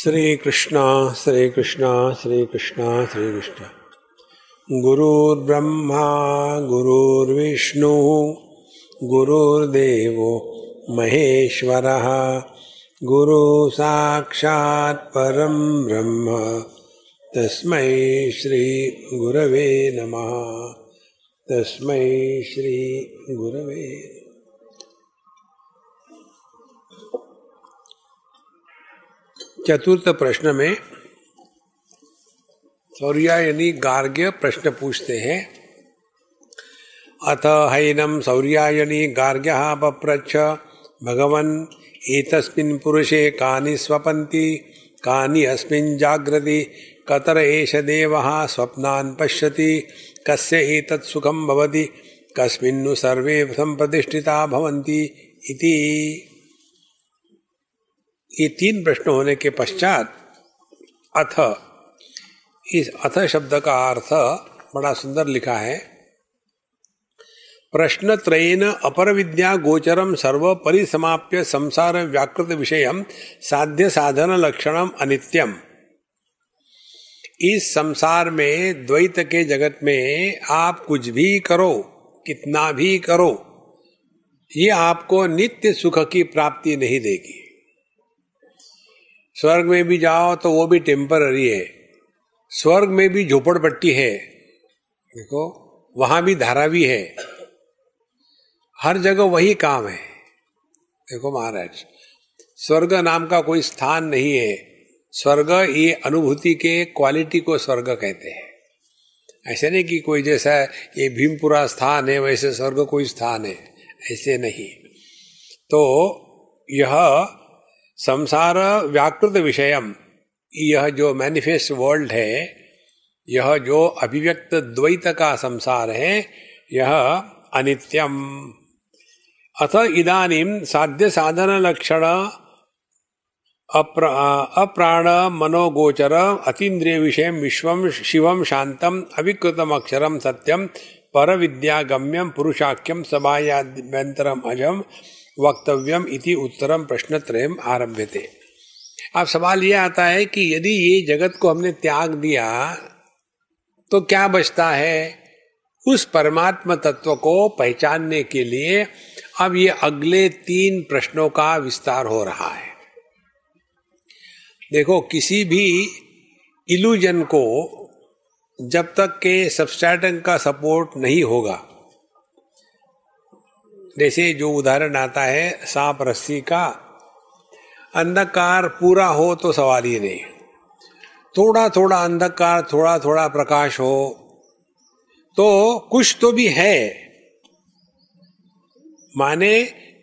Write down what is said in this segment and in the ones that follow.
श्री कृष्णा श्री कृष्णा श्री कृष्णा श्री कृष्ण गुरुर्ब्रह्मा गुरुर्विष्णु गुरुर्देव महेश्वर गुरु साक्षात् परम ब्रह्म श्री गुरवे नमः गुरवे नमः। चतुर्थ प्रश्न में सौर्या यानी गार्ग्य प्रश्न पूछते हैं अथ हैनम यानी गार्ग्य पप्रच्छ भगवन एतस्मिन् पुरुषे कानि स्वपन्ति कानि अस्मिन् जाग्रति कतर एष देवः स्वप्नान् पश्यति कस्य एतत् सुखं भवति कस्मिन्नु सर्वे सम्प्रतिष्ठिता भवन्ति इति ये तीन प्रश्न होने के पश्चात अथ इस अथ शब्द का अर्थ बड़ा सुंदर लिखा है प्रश्न त्रयेन अपर विद्या गोचरम सर्व परिसमाप्य संसार व्याकृत विषय साध्य साधन लक्षणम अनित्यम इस संसार में द्वैत के जगत में आप कुछ भी करो कितना भी करो ये आपको नित्य सुख की प्राप्ति नहीं देगी स्वर्ग में भी जाओ तो वो भी टेम्पररी है स्वर्ग में भी झोपड़पट्टी है देखो वहां भी धारावी है हर जगह वही काम है देखो महाराज स्वर्ग नाम का कोई स्थान नहीं है स्वर्ग ये अनुभूति के क्वालिटी को स्वर्ग कहते हैं ऐसे नहीं कि कोई जैसा ये भीमपुरा स्थान है वैसे स्वर्ग कोई स्थान है ऐसे नहीं तो यह संसार व्याकृत विषय यह जो मैनिफेस्ट वर्ल्ड है यह जो अभिव्यक्त द्वैत का संसार है यह अनित्यम अथ इदानीम साध्य साधन लक्षण अप्राण मनोगोचर अतीन्द्रिय विषय विश्व शिव शांत अविकृतम सत्यम पर विद्यागम्यम पुरुषाख्यम समायाभ्यंतरम अजम वक्तव्यम इति उत्तरम आरभ्य थे अब सवाल यह आता है कि यदि ये जगत को हमने त्याग दिया तो क्या बचता है उस परमात्म तत्व को पहचानने के लिए अब ये अगले तीन प्रश्नों का विस्तार हो रहा है देखो किसी भी इल्यूजन को जब तक के सबस्टैटन का सपोर्ट नहीं होगा जैसे जो उदाहरण आता है सांप रस्सी का अंधकार पूरा हो तो सवाल ही नहीं थोड़ा थोड़ा अंधकार थोड़ा थोड़ा प्रकाश हो तो कुछ तो भी है माने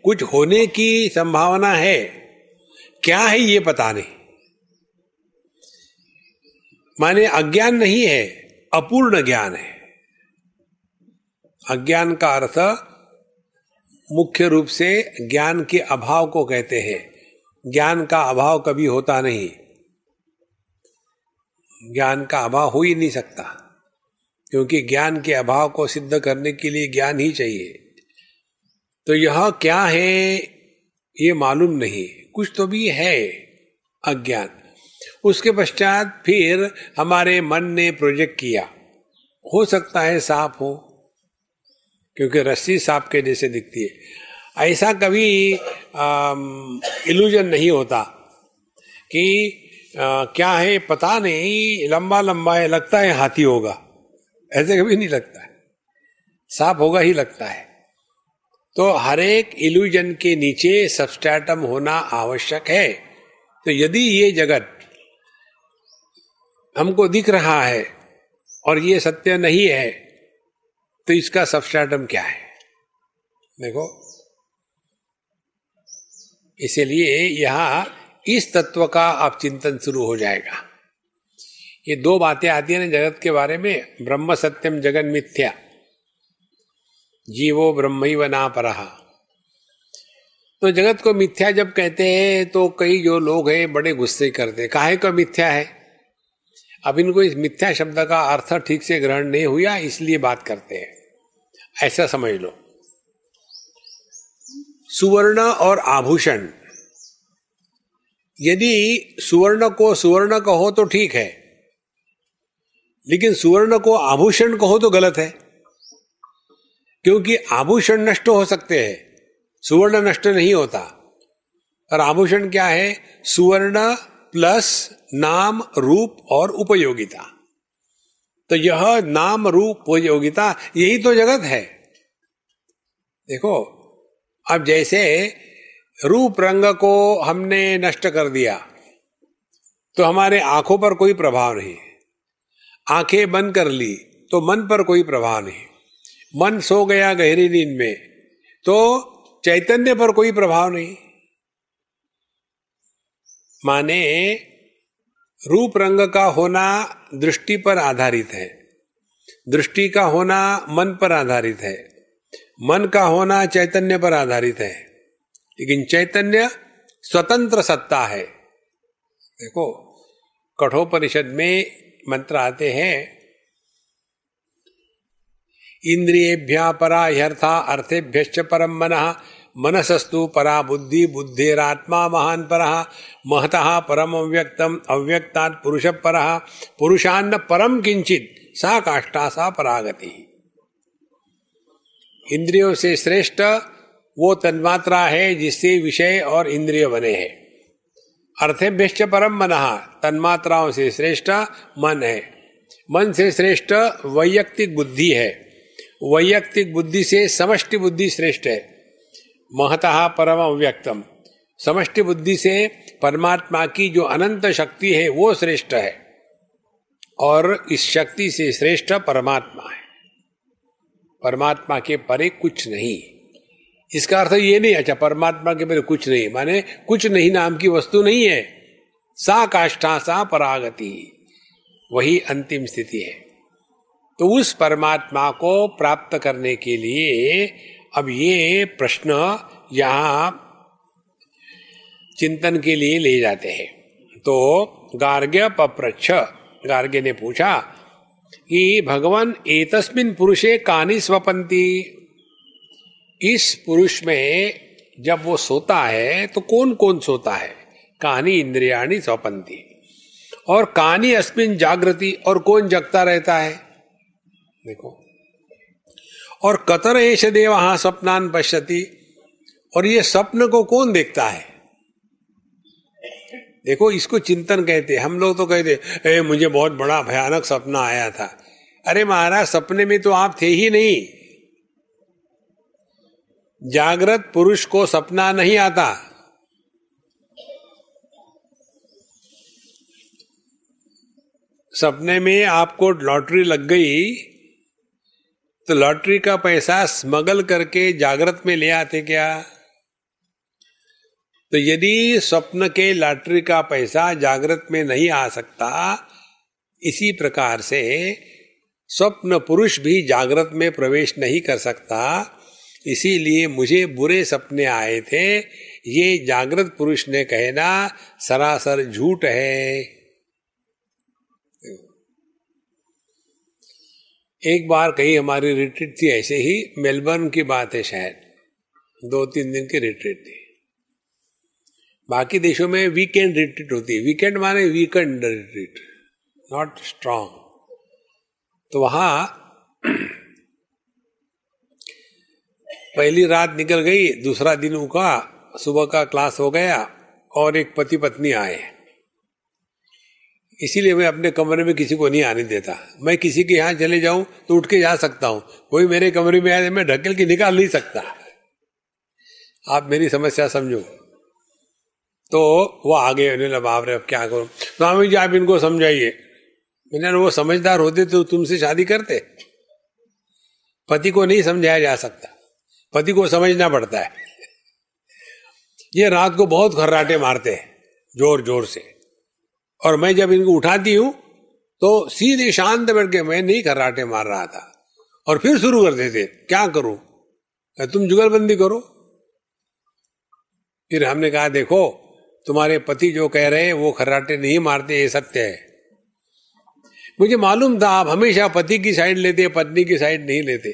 कुछ होने की संभावना है क्या है ये पता नहीं माने अज्ञान नहीं है अपूर्ण ज्ञान है अज्ञान का अर्थ मुख्य रूप से ज्ञान के अभाव को कहते हैं ज्ञान का अभाव कभी होता नहीं ज्ञान का अभाव हो ही नहीं सकता क्योंकि ज्ञान के अभाव को सिद्ध करने के लिए ज्ञान ही चाहिए तो यह क्या है ये मालूम नहीं कुछ तो भी है अज्ञान उसके पश्चात फिर हमारे मन ने प्रोजेक्ट किया हो सकता है साफ हो क्योंकि रस्सी सांप के जैसे दिखती है ऐसा कभी इल्यूजन नहीं होता कि आ, क्या है पता नहीं लंबा लंबा है लगता है हाथी होगा ऐसे कभी नहीं लगता है सांप होगा ही लगता है तो हर एक इल्यूजन के नीचे सबस्टैटम होना आवश्यक है तो यदि ये जगत हमको दिख रहा है और ये सत्य नहीं है तो इसका सबस्ट्राटम क्या है देखो इसलिए यहां इस तत्व का आप चिंतन शुरू हो जाएगा ये दो बातें आती है ना जगत के बारे में ब्रह्म सत्यम जगन मिथ्या जीवो ब्रह्म ही बना पर तो जगत को मिथ्या जब कहते हैं तो कई जो लोग हैं बड़े गुस्से करते काहे का मिथ्या है अब इनको इस मिथ्या शब्द का अर्थ ठीक से ग्रहण नहीं हुआ इसलिए बात करते हैं ऐसा समझ लो सुवर्ण और आभूषण यदि सुवर्ण को सुवर्ण कहो तो ठीक है लेकिन सुवर्ण को आभूषण कहो तो गलत है क्योंकि आभूषण नष्ट हो सकते हैं सुवर्ण नष्ट नहीं होता और आभूषण क्या है सुवर्ण प्लस नाम रूप और उपयोगिता तो यह नाम रूप उपयोगिता यही तो जगत है देखो अब जैसे रूप रंग को हमने नष्ट कर दिया तो हमारे आंखों पर कोई प्रभाव नहीं आंखें बंद कर ली तो मन पर कोई प्रभाव नहीं मन सो गया गहरी नींद में तो चैतन्य पर कोई प्रभाव नहीं माने रूप रंग का होना दृष्टि पर आधारित है दृष्टि का होना मन पर आधारित है मन का होना चैतन्य पर आधारित है लेकिन चैतन्य स्वतंत्र सत्ता है देखो कठोपनिषद में मंत्र आते हैं इंद्रिय परा ह्यर्था अर्थेभ्य परम मन मनसस्तु परा बुद्धि बुद्धिरात्मा महान पर महत परम अव्यक्तम अव्यक्ता पुरुष पर पुरुषान्न परम किंचित सा काष्ठा सा परागति इंद्रियों से श्रेष्ठ वो तन्मात्रा है जिससे विषय और इंद्रिय बने हैं अर्थेभ्य परम मन तन्मात्राओं से श्रेष्ठ मन है मन से श्रेष्ठ वैयक्तिक बुद्धि है वैयक्तिक बुद्धि से समष्टि बुद्धि श्रेष्ठ है महतः परम अव्यक्तम समष्टि बुद्धि से परमात्मा की जो अनंत शक्ति है वो श्रेष्ठ है और इस शक्ति से श्रेष्ठ परमात्मा है परमात्मा के परे कुछ नहीं इसका अर्थ ये नहीं अच्छा परमात्मा के परे कुछ नहीं माने कुछ नहीं नाम की वस्तु नहीं है सा काष्ठा सा परागति वही अंतिम स्थिति है तो उस परमात्मा को प्राप्त करने के लिए अब ये प्रश्न यहां चिंतन के लिए ले जाते हैं तो गार्ग्य पप्रच्छ गार्ग्य ने पूछा कि भगवान एतस्मिन पुरुषे कानी स्वपंती इस पुरुष में जब वो सोता है तो कौन कौन सोता है कहानी इंद्रियाणी स्वपंती और कहानी अस्मिन जागृति और कौन जगता रहता है देखो और कतर एश देव हाँ सपनान पश्यति और ये स्वप्न को कौन देखता है देखो इसको चिंतन कहते हम लोग तो कहते ए मुझे बहुत बड़ा भयानक सपना आया था अरे महाराज सपने में तो आप थे ही नहीं जागृत पुरुष को सपना नहीं आता सपने में आपको लॉटरी लग गई तो लॉटरी का पैसा स्मगल करके जागृत में ले आते क्या तो यदि स्वप्न के लॉटरी का पैसा जागृत में नहीं आ सकता इसी प्रकार से स्वप्न पुरुष भी जागृत में प्रवेश नहीं कर सकता इसीलिए मुझे बुरे सपने आए थे ये जागृत पुरुष ने कहना सरासर झूठ है एक बार कहीं हमारी रिट्रीट थी ऐसे ही मेलबर्न की बात है शायद दो तीन दिन की रिट्रीट थी बाकी देशों में वीकेंड रिट्रीट होती है वीकेंड माने वीकेंड रिट्रीट नॉट स्ट्रांग तो वहां पहली रात निकल गई दूसरा दिन उका सुबह का क्लास हो गया और एक पति पत्नी आए इसीलिए मैं अपने कमरे में किसी को नहीं आने देता मैं किसी के यहाँ चले जाऊं तो उठ के जा सकता हूं कोई मेरे कमरे में आए मैं ढकेल के निकाल नहीं सकता आप मेरी समस्या समझो तो वो आगे होने बाप रे अब क्या करो स्वामी जी आप इनको समझाइए मैंने वो समझदार होते तो तुमसे शादी करते पति को नहीं समझाया जा सकता पति को समझना पड़ता है ये रात को बहुत खर्राटे मारते हैं जोर जोर से और मैं जब इनको उठाती हूं तो सीधे शांत बैठ के मैं नहीं कराटे मार रहा था और फिर शुरू कर देते क्या करूं तुम जुगलबंदी करो फिर हमने कहा देखो तुम्हारे पति जो कह रहे हैं वो खर्राटे नहीं मारते ये सत्य है मुझे मालूम था आप हमेशा पति की साइड लेते पत्नी की साइड नहीं लेते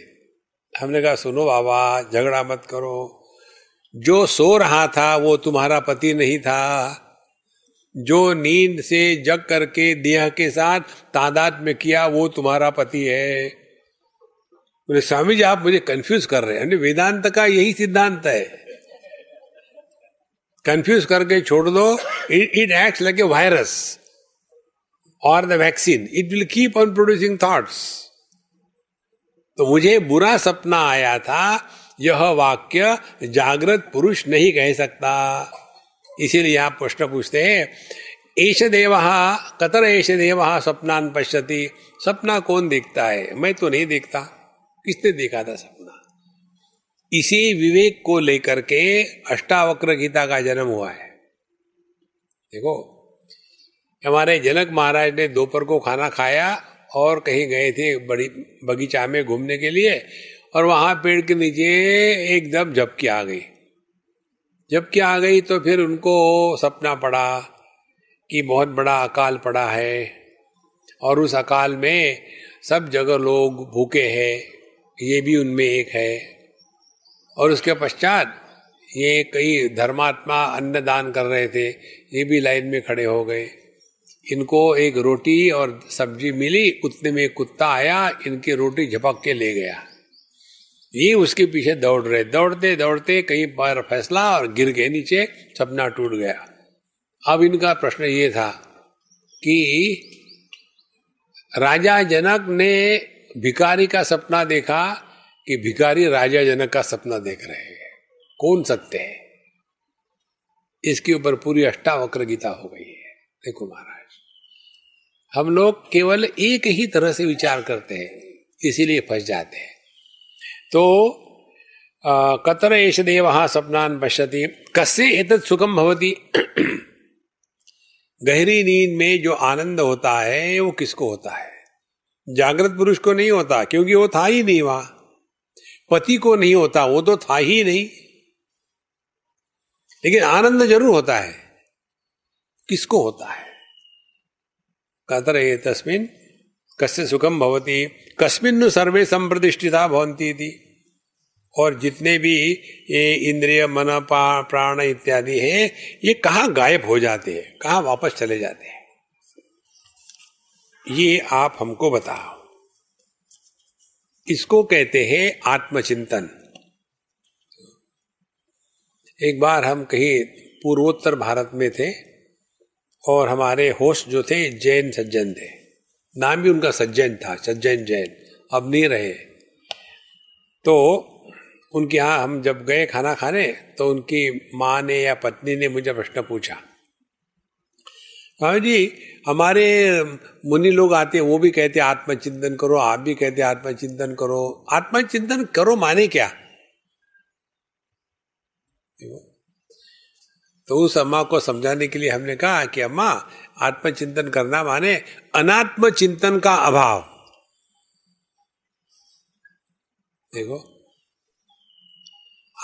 हमने कहा सुनो बाबा झगड़ा मत करो जो सो रहा था वो तुम्हारा पति नहीं था जो नींद से जग करके देह के साथ तादाद में किया वो तुम्हारा पति है बोले स्वामी जी आप मुझे कंफ्यूज कर रहे हैं वेदांत का यही सिद्धांत है कंफ्यूज करके छोड़ दो it act like a virus और the vaccine it will keep on producing thoughts तो मुझे बुरा सपना आया था यह वाक्य जागृत पुरुष नहीं कह सकता इसीलिए आप प्रश्न पूछते हैं ऐश देव कतर एश देव सपनान पश्यति सपना कौन देखता है मैं तो नहीं देखता किसने देखा था सपना इसी विवेक को लेकर के अष्टावक्र गीता का जन्म हुआ है देखो हमारे जनक महाराज ने दोपहर को खाना खाया और कहीं गए थे बड़ी बगीचा में घूमने के लिए और वहां पेड़ के नीचे एकदम झपकी आ गई जब क्या आ गई तो फिर उनको सपना पड़ा कि बहुत बड़ा अकाल पड़ा है और उस अकाल में सब जगह लोग भूखे हैं ये भी उनमें एक है और उसके पश्चात ये कई धर्मात्मा अन्न दान कर रहे थे ये भी लाइन में खड़े हो गए इनको एक रोटी और सब्जी मिली उतने में कुत्ता आया इनकी रोटी झपक के ले गया ये उसके पीछे दौड़ रहे दौड़ते दौड़ते कहीं बार फैसला और गिर गए नीचे सपना टूट गया अब इनका प्रश्न ये था कि राजा जनक ने भिकारी का सपना देखा कि भिकारी राजा जनक का सपना देख रहे हैं कौन सत्य है इसके ऊपर पूरी अष्टावक्र गीता हो गई है देखो महाराज हम लोग केवल एक ही तरह से विचार करते हैं इसीलिए फंस जाते हैं तो कतर एष देव सपनान पश्यति कस्य एतत् सुखम भवति गहरी नींद में जो आनंद होता है वो किसको होता है जागृत पुरुष को नहीं होता क्योंकि वो था ही नहीं वहां पति को नहीं होता वो तो था ही नहीं लेकिन आनंद जरूर होता है किसको होता है कतर तस्मिन कस्य सुखम भवती कस्मिन सर्वे संप्रतिष्ठिता भवंती थी और जितने भी ये इंद्रिय मन प्राण इत्यादि है ये कहा गायब हो जाते हैं कहा वापस चले जाते हैं ये आप हमको बताओ इसको कहते हैं आत्मचिंतन एक बार हम कहीं पूर्वोत्तर भारत में थे और हमारे होस्ट जो थे जैन सज्जन थे नाम भी उनका सज्जैन था सज्जैन जैन अब नहीं रहे तो उनके यहाँ हम जब गए खाना खाने तो उनकी माँ ने या पत्नी ने मुझे प्रश्न पूछा हाँ जी हमारे मुनि लोग आते हैं वो भी कहते हैं आत्मचिंतन करो आप भी कहते हैं आत्मचिंतन करो आत्मचिंतन करो माने क्या तो उस अम्मा को समझाने के लिए हमने कहा कि अम्मा आत्मचिंतन करना माने अनात्म चिंतन का अभाव देखो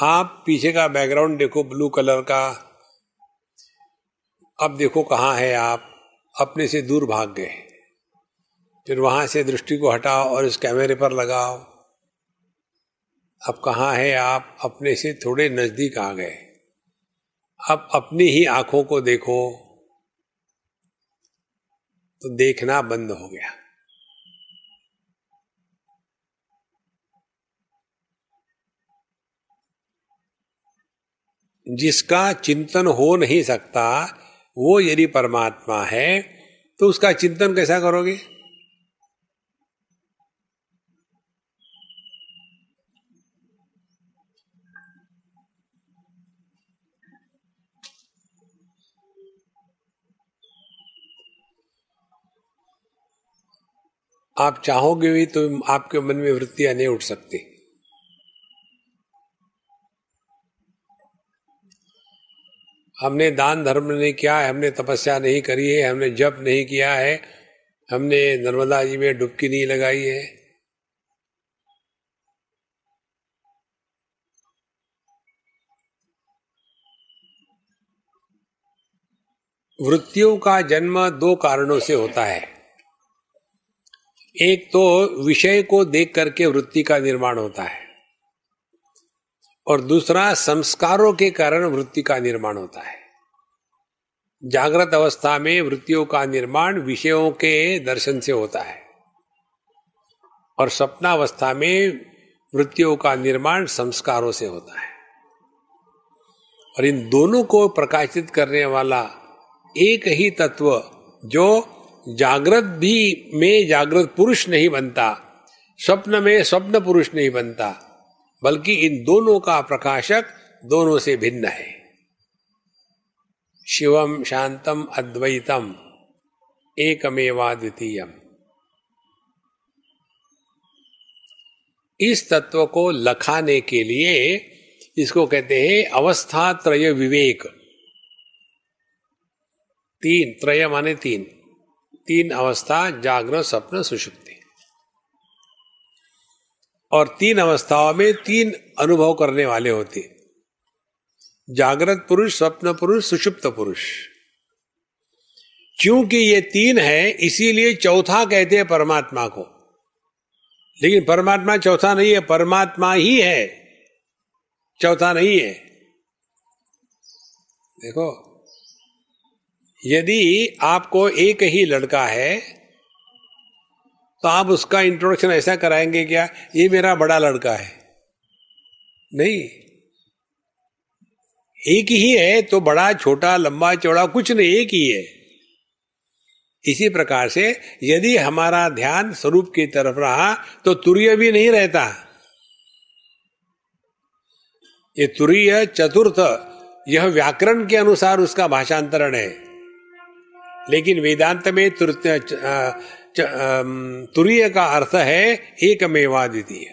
आप पीछे का बैकग्राउंड देखो ब्लू कलर का अब देखो कहाँ है आप अपने से दूर भाग गए फिर वहां से दृष्टि को हटाओ और इस कैमरे पर लगाओ अब कहाँ है आप अपने से थोड़े नजदीक आ गए अब अपनी ही आंखों को देखो तो देखना बंद हो गया जिसका चिंतन हो नहीं सकता वो यदि परमात्मा है तो उसका चिंतन कैसा करोगे आप चाहोगे भी तो आपके मन में वृत्तियां नहीं उठ सकती हमने दान धर्म नहीं किया है हमने तपस्या नहीं करी है हमने जप नहीं किया है हमने नर्मदा जी में डुबकी नहीं लगाई है वृत्तियों का जन्म दो कारणों से होता है एक तो विषय को देख करके वृत्ति का निर्माण होता है और दूसरा संस्कारों के कारण वृत्ति का निर्माण होता है जागृत अवस्था में वृत्तियों का निर्माण विषयों के दर्शन से होता है और सपनावस्था में वृत्तियों का निर्माण संस्कारों से होता है और इन दोनों को प्रकाशित करने वाला एक ही तत्व जो जागृत भी में जागृत पुरुष नहीं बनता स्वप्न में स्वप्न पुरुष नहीं बनता बल्कि इन दोनों का प्रकाशक दोनों से भिन्न है शिवम शांतम अद्वैतम एकमेवा द्वितीयम इस तत्व को लखाने के लिए इसको कहते हैं अवस्था त्रय विवेक तीन त्रय माने तीन तीन अवस्था जागरण स्वप्न सुषुप्ति और तीन अवस्थाओं में तीन अनुभव करने वाले होते जागृत पुरुष स्वप्न पुरुष सुषुप्त पुरुष क्योंकि ये तीन है इसीलिए चौथा कहते हैं परमात्मा को लेकिन परमात्मा चौथा नहीं है परमात्मा ही है चौथा नहीं है देखो यदि आपको एक ही लड़का है तो आप उसका इंट्रोडक्शन ऐसा कराएंगे क्या ये मेरा बड़ा लड़का है नहीं एक ही है तो बड़ा छोटा लंबा चौड़ा कुछ नहीं एक ही है इसी प्रकार से यदि हमारा ध्यान स्वरूप की तरफ रहा तो तुरय भी नहीं रहता ये तुरय चतुर्थ यह व्याकरण के अनुसार उसका भाषांतरण है लेकिन वेदांत में तुरीय का अर्थ है एक मेवादी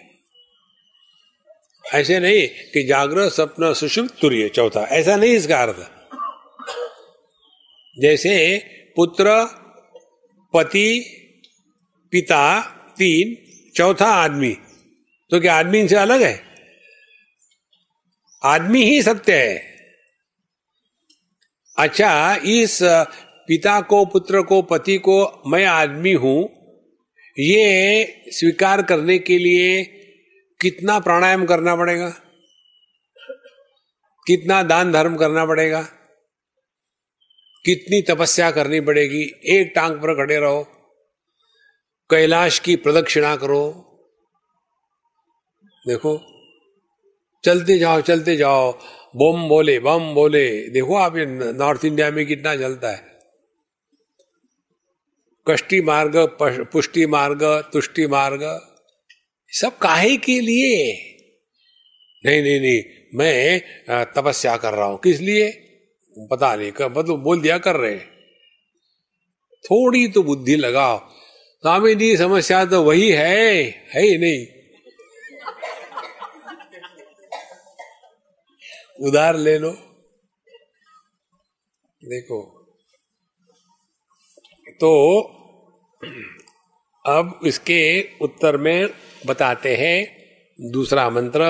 ऐसे नहीं कि जागरण सपना सुषुप्त तुरीय चौथा ऐसा नहीं इसका अर्थ जैसे पुत्र पति पिता तीन चौथा आदमी तो क्या आदमी इनसे अलग है आदमी ही सत्य है अच्छा इस पिता को पुत्र को पति को मैं आदमी हूं ये स्वीकार करने के लिए कितना प्राणायाम करना पड़ेगा कितना दान धर्म करना पड़ेगा कितनी तपस्या करनी पड़ेगी एक टांग पर खड़े रहो कैलाश की प्रदक्षिणा करो देखो चलते जाओ चलते जाओ बम बोले बम बोले देखो आप ये नॉर्थ इंडिया में कितना चलता है कष्टि मार्ग पुष्टि मार्ग तुष्टि मार्ग सब काहे के लिए नहीं नहीं नहीं मैं तपस्या कर रहा हूं किस लिए पता नहीं कर मतलब बोल दिया कर रहे थोड़ी तो बुद्धि लगाओ स्वामी जी समस्या तो वही है है ही नहीं उधार ले लो देखो तो अब इसके उत्तर में बताते हैं दूसरा मंत्र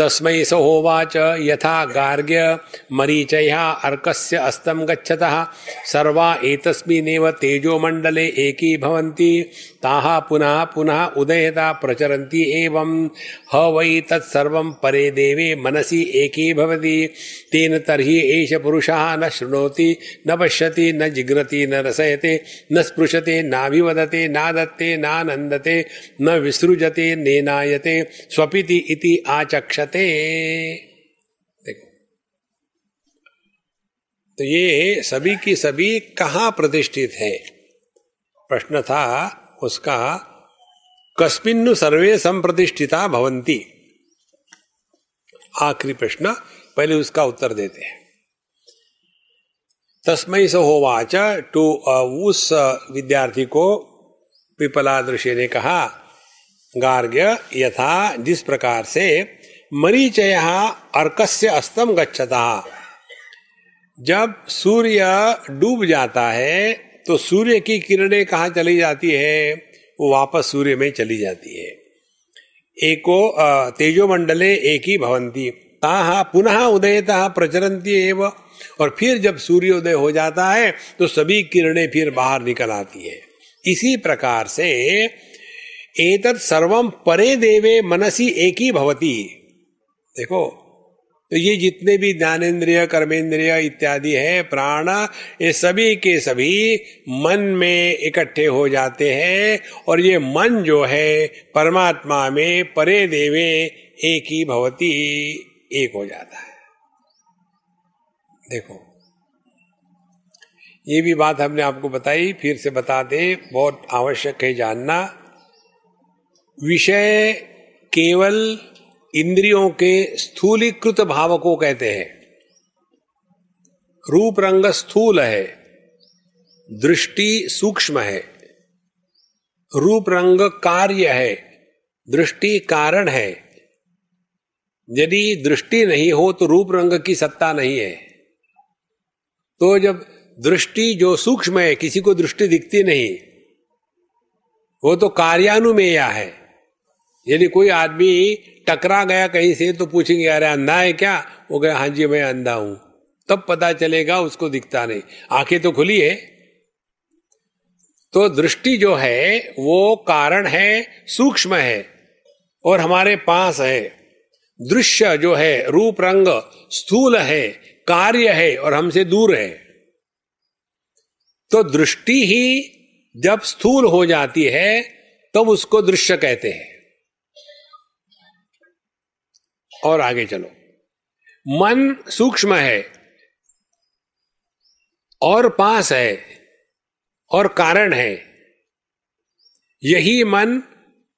तस्मै स होवाच यथा गार्ग्य मरीचया अर्कस्य अस्तं गच्छतः सर्वा एतस्मिन्नेव तेजोमण्डले एकीभवन्ति ताः पुनः पुनः उदयता प्रचरन्ति एवं ह वै तत्सर्वं परे देवे मनसि एकीभवति तेन तर्हि एष पुरुषः न शृणोति न पश्यति न जिघ्रति न रसयते न स्पृशते नाभिवदते नादत्ते नानन्दते न विसृजते नेनायते स्वपिति इति आचक्ष दृश्यते देखो तो ये सभी की सभी कहाँ प्रतिष्ठित है प्रश्न था उसका कस्मिन्नु सर्वे संप्रतिष्ठिता भवंती आखिरी प्रश्न पहले उसका उत्तर देते हैं तस्मय स होवाच टू उस विद्यार्थी को पिपला दृश्य ने कहा गार्ग्य यथा जिस प्रकार से मरीचय अर्कस्य अस्तम गच्छता जब सूर्य डूब जाता है तो सूर्य की किरणें कहाँ चली जाती है वो वापस सूर्य में चली जाती है एको तेजो मंडले एक ही भवंती ताहा पुनः उदयता प्रचरती एव और फिर जब सूर्योदय हो जाता है तो सभी किरणें फिर बाहर निकल आती है इसी प्रकार से एक सर्वम परे देवे मनसी एक ही भवती देखो तो ये जितने भी ज्ञानेन्द्रिय कर्मेंद्रिय इत्यादि है प्राण ये सभी के सभी मन में इकट्ठे हो जाते हैं और ये मन जो है परमात्मा में परे देवे एक ही भवती एक हो जाता है देखो ये भी बात हमने आपको बताई फिर से बता दे बहुत आवश्यक है जानना विषय केवल इंद्रियों के स्थूलीकृत भाव को कहते हैं रूप रंग स्थूल है दृष्टि सूक्ष्म है रूप रंग कार्य है दृष्टि कारण है यदि दृष्टि नहीं हो तो रूप रंग की सत्ता नहीं है तो जब दृष्टि जो सूक्ष्म है किसी को दृष्टि दिखती नहीं वो तो कार्यानुमेया है यदि कोई आदमी टकरा गया कहीं से तो पूछेंगे अरे अंधा है क्या वो कहे हाँ जी मैं अंधा हूं तब पता चलेगा उसको दिखता नहीं आंखें तो खुली है तो दृष्टि जो है वो कारण है सूक्ष्म है और हमारे पास है दृश्य जो है रूप रंग स्थूल है कार्य है और हमसे दूर है तो दृष्टि ही जब स्थूल हो जाती है तब तो उसको दृश्य कहते हैं और आगे चलो मन सूक्ष्म है और पास है और कारण है यही मन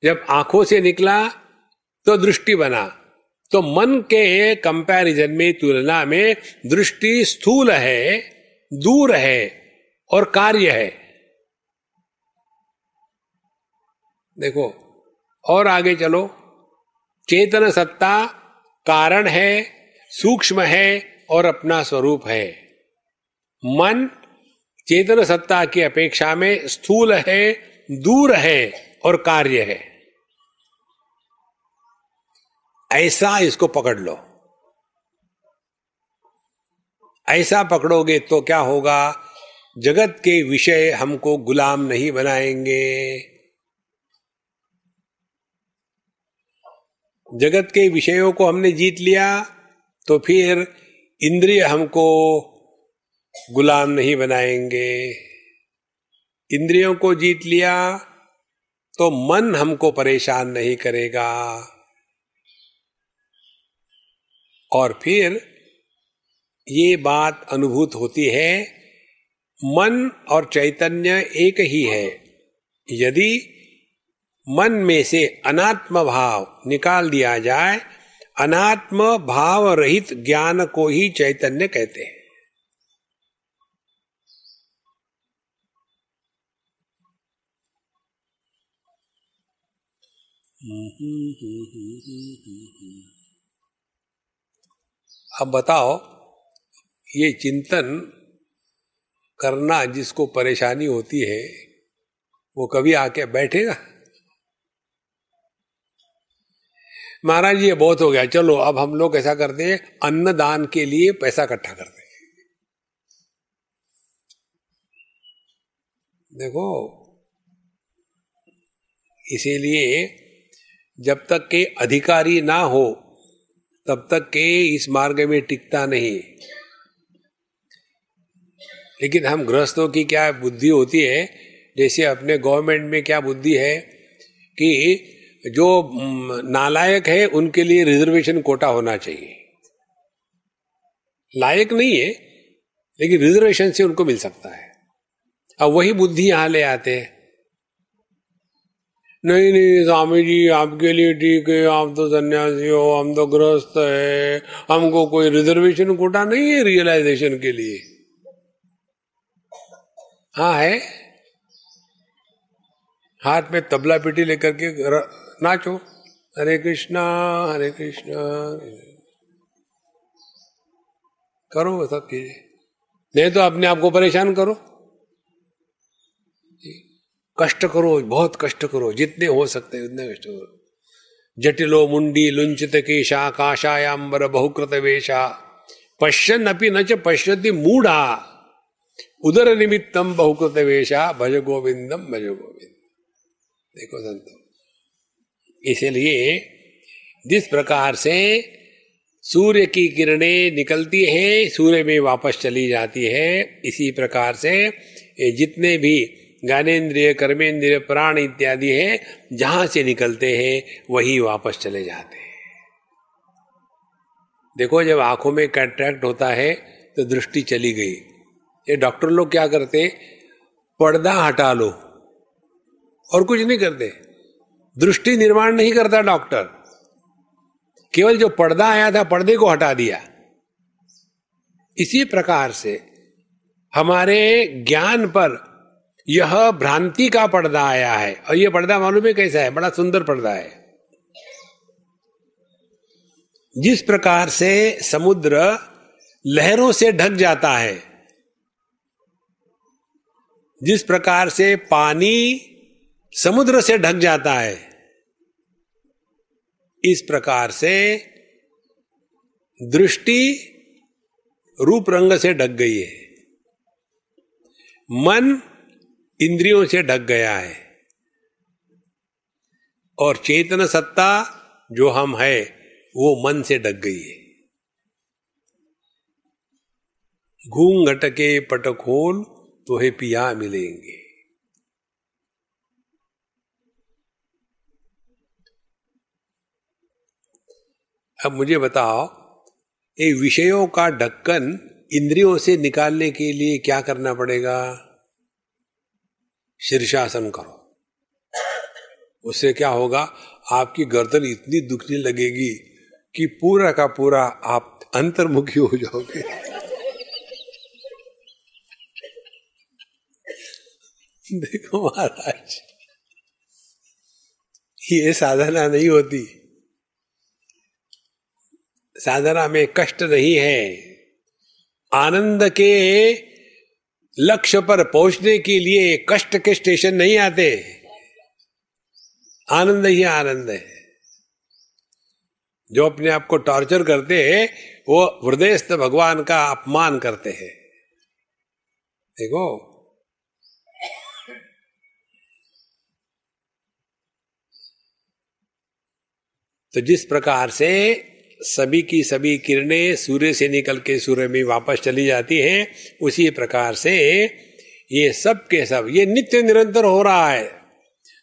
जब आंखों से निकला तो दृष्टि बना तो मन के कंपैरिजन में तुलना में दृष्टि स्थूल है दूर है और कार्य है देखो और आगे चलो चेतन सत्ता कारण है सूक्ष्म है और अपना स्वरूप है मन चेतन सत्ता की अपेक्षा में स्थूल है दूर है और कार्य है ऐसा इसको पकड़ लो ऐसा पकड़ोगे तो क्या होगा जगत के विषय हमको गुलाम नहीं बनाएंगे जगत के विषयों को हमने जीत लिया तो फिर इंद्रिय हमको गुलाम नहीं बनाएंगे इंद्रियों को जीत लिया तो मन हमको परेशान नहीं करेगा और फिर ये बात अनुभूत होती है मन और चैतन्य एक ही है यदि मन में से अनात्म भाव निकाल दिया जाए अनात्म भाव रहित ज्ञान को ही चैतन्य कहते हैं अब बताओ ये चिंतन करना जिसको परेशानी होती है वो कभी आके बैठेगा महाराज ये बहुत हो गया चलो अब हम लोग ऐसा करते हैं अन्नदान के लिए पैसा इकट्ठा करते हैं देखो इसीलिए जब तक के अधिकारी ना हो तब तक के इस मार्ग में टिकता नहीं लेकिन हम गृहस्थों की क्या बुद्धि होती है जैसे अपने गवर्नमेंट में क्या बुद्धि है कि जो नालायक है उनके लिए रिजर्वेशन कोटा होना चाहिए लायक नहीं है लेकिन रिजर्वेशन से उनको मिल सकता है अब वही बुद्धि यहां ले आते हैं नहीं नहीं स्वामी जी आपके लिए ठीक है आप तो सन्यासी हो हम तो ग्रस्त है हमको कोई रिजर्वेशन कोटा नहीं है रियलाइजेशन के लिए हाँ है हाथ में तबला पेटी लेकर के नाचो हरे कृष्णा हरे कृष्णा करो वो सब चीजें नहीं तो अपने आप को परेशान करो कष्ट करो बहुत कष्ट करो जितने हो सकते हैं उतने कष्ट करो जटिलो मुंडी लुंचित केशा काशायांबर बहुकृत वेशा पश्यन अपि न च पश्यति मूढ़ा उदर निमित्तम बहुकृत वेशा भज गोविंदम भज गोविंद देखो संतो इसलिए जिस प्रकार से सूर्य की किरणें निकलती हैं सूर्य में वापस चली जाती है इसी प्रकार से जितने भी ज्ञानेन्द्रिय कर्मेंद्रिय प्राण इत्यादि हैं जहां से निकलते हैं वही वापस चले जाते हैं देखो जब आंखों में कंट्रैक्ट होता है तो दृष्टि चली गई ये डॉक्टर लोग क्या करते पर्दा हटा लो और कुछ नहीं करते दृष्टि निर्माण नहीं करता डॉक्टर केवल जो पर्दा आया था पर्दे को हटा दिया इसी प्रकार से हमारे ज्ञान पर यह भ्रांति का पर्दा आया है और यह पर्दा मालूम है कैसा है बड़ा सुंदर पर्दा है जिस प्रकार से समुद्र लहरों से ढक जाता है जिस प्रकार से पानी समुद्र से ढक जाता है इस प्रकार से दृष्टि रूप रंग से ढक गई है मन इंद्रियों से ढक गया है और चेतन सत्ता जो हम है वो मन से ढक गई है घूंघट के पटखोल तो हे पिया मिलेंगे अब मुझे बताओ ये विषयों का ढक्कन इंद्रियों से निकालने के लिए क्या करना पड़ेगा शीर्षासन करो उससे क्या होगा आपकी गर्दन इतनी दुखने लगेगी कि पूरा का पूरा आप अंतर्मुखी हो जाओगे देखो महाराज ये साधना नहीं होती साधना में कष्ट नहीं है आनंद के लक्ष्य पर पहुंचने के लिए कष्ट के स्टेशन नहीं आते आनंद ही आनंद है जो अपने आप को टॉर्चर करते हैं वो हृदयस्थ भगवान का अपमान करते हैं देखो तो जिस प्रकार से सभी की सभी किरणें सूर्य से निकल के सूर्य में वापस चली जाती हैं उसी प्रकार से ये सब के सब ये नित्य निरंतर हो रहा है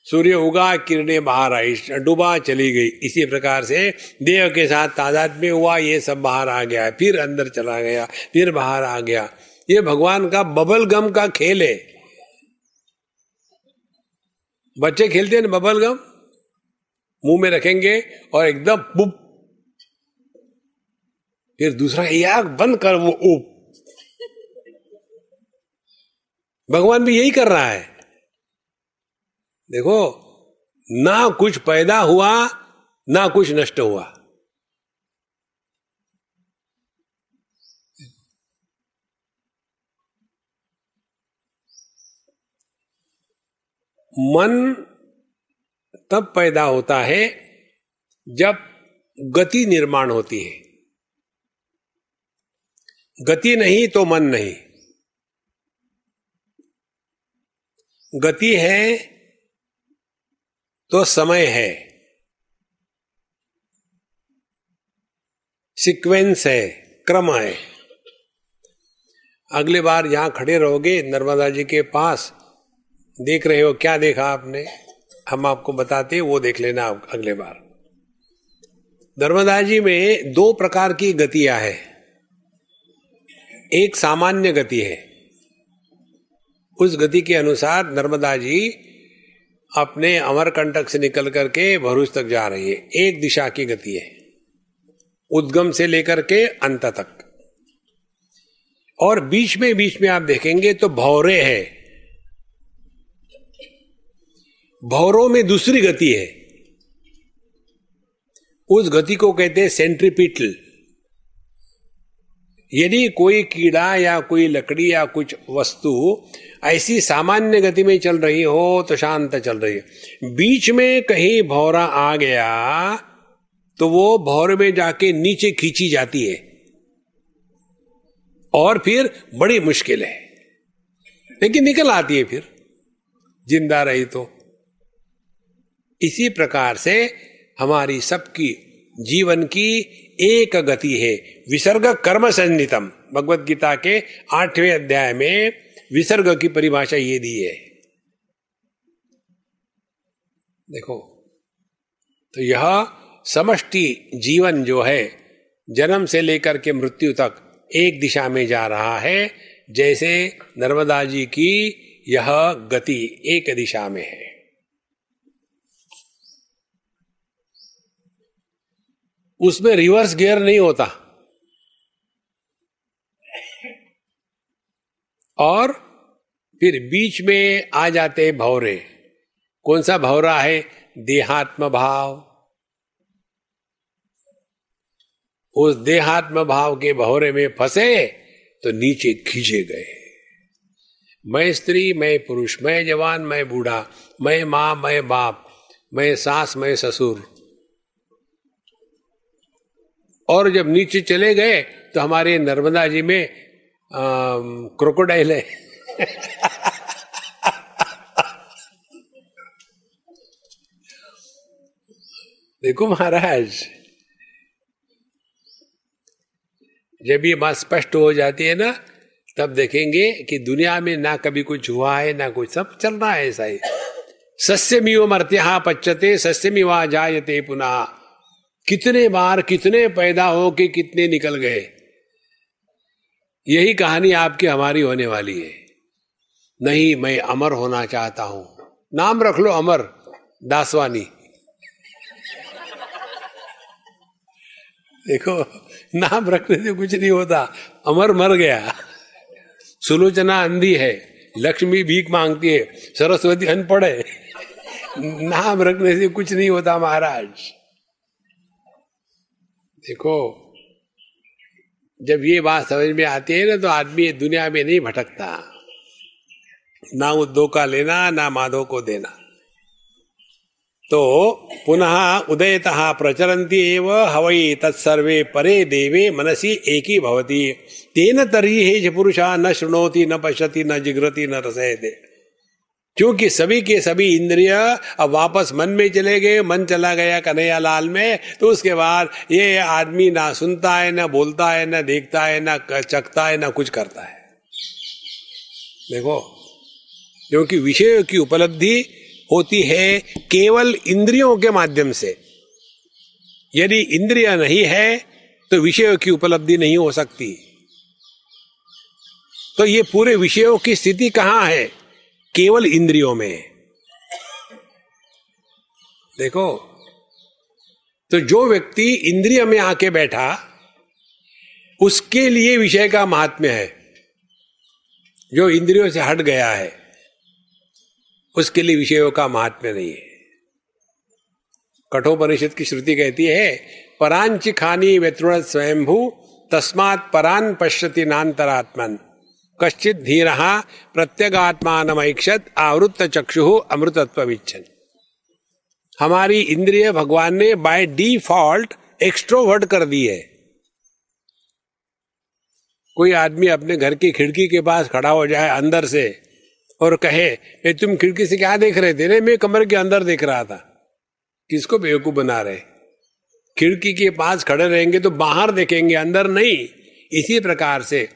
सूर्य उगा किरणें बाहर आई डूबा चली गई इसी प्रकार से देव के साथ तादाद में हुआ ये सब बाहर आ गया फिर अंदर चला गया फिर बाहर आ गया ये भगवान का बबल गम का खेल है बच्चे खेलते हैं ना बबल गम मुंह में रखेंगे और एकदम फिर दूसरा याग बंद कर वो ऊप भगवान भी यही कर रहा है देखो ना कुछ पैदा हुआ ना कुछ नष्ट हुआ मन तब पैदा होता है जब गति निर्माण होती है गति नहीं तो मन नहीं गति है तो समय है सीक्वेंस है क्रम है अगली बार यहां खड़े रहोगे नर्मदा जी के पास देख रहे हो क्या देखा आपने हम आपको बताते वो देख लेना अगले बार नर्मदा जी में दो प्रकार की गतियां हैं एक सामान्य गति है उस गति के अनुसार नर्मदा जी अपने अमरकंटक से निकल करके भरूच तक जा रही है एक दिशा की गति है उद्गम से लेकर के अंत तक और बीच में बीच में आप देखेंगे तो भौरे है भौरों में दूसरी गति है उस गति को कहते हैं सेंट्रीपिटल यदि कोई कीड़ा या कोई लकड़ी या कुछ वस्तु ऐसी सामान्य गति में चल रही हो तो शांत चल रही है बीच में कहीं भौरा आ गया तो वो भौरे में जाके नीचे खींची जाती है और फिर बड़ी मुश्किल है लेकिन निकल आती है फिर जिंदा रही तो इसी प्रकार से हमारी सबकी जीवन की एक गति है विसर्ग कर्म संहितम भगवत गीता के आठवें अध्याय में विसर्ग की परिभाषा ये दी है देखो तो यह समष्टि जीवन जो है जन्म से लेकर के मृत्यु तक एक दिशा में जा रहा है जैसे नर्मदा जी की यह गति एक दिशा में है उसमें रिवर्स गियर नहीं होता और फिर बीच में आ जाते भौरे कौन सा भौरा है देहात्म भाव उस देहात्म भाव के भौरे में फंसे तो नीचे खींचे गए मैं स्त्री मैं पुरुष मैं जवान मैं बूढ़ा मैं माँ मैं बाप मैं सास मैं ससुर और जब नीचे चले गए तो हमारे नर्मदा जी में क्रोकोडाइल है देखो महाराज जब ये बात स्पष्ट हो जाती है ना तब देखेंगे कि दुनिया में ना कभी कुछ हुआ है ना कुछ सब चल रहा है ऐसा ही हाँ पच्चते सस्यमी सस्यमिवा जायते पुनः कितने बार कितने पैदा हो के कितने निकल गए यही कहानी आपकी हमारी होने वाली है नहीं मैं अमर होना चाहता हूं नाम रख लो अमर दासवानी देखो नाम रखने से कुछ नहीं होता अमर मर गया सुलोचना अंधी है लक्ष्मी भीख मांगती है सरस्वती अनपढ़ है नाम रखने से कुछ नहीं होता महाराज देखो जब ये बात समझ में आती है ना तो आदमी दुनिया में नहीं भटकता ना उद्योग का लेना ना माधव को देना तो पुनः उदयत प्रचरती एव हवई तत्सर्वे परे देवे मनसी ही भवती तेन तरी हे पुरुषा न शृणोति न पश्यति न जिग्रती न रसयते क्योंकि सभी के सभी इंद्रिय अब वापस मन में चले गए मन चला गया कन्हैया लाल में तो उसके बाद ये आदमी ना सुनता है ना बोलता है ना देखता है ना चखता है ना कुछ करता है देखो क्योंकि विषय की उपलब्धि होती है केवल इंद्रियों के माध्यम से यदि इंद्रिय नहीं है तो विषयों की उपलब्धि नहीं हो सकती तो ये पूरे विषयों की स्थिति कहां है केवल इंद्रियों में देखो तो जो व्यक्ति इंद्रिय में आके बैठा उसके लिए विषय का महात्म्य है जो इंद्रियों से हट गया है उसके लिए विषयों का महात्म्य नहीं है कठोपनिषद की श्रुति कहती है परांच खानी व्यतृण स्वयंभू तस्मात परान पश्यति नान्तरात्मन कश्चित धीर प्रत्यगात्मानमैक्षत आवृत्त चक्षु अमृतत्व विच्छन हमारी इंद्रिय भगवान ने बाय डिफॉल्ट एक्स्ट्रोवर्ट कर दी है कोई आदमी अपने घर की खिड़की के पास खड़ा हो जाए अंदर से और कहे ए, तुम खिड़की से क्या देख रहे थे नहीं मैं कमरे के अंदर देख रहा था किसको बेवकूफ बना रहे खिड़की के पास खड़े रहेंगे तो बाहर देखेंगे अंदर नहीं इसी प्रकार से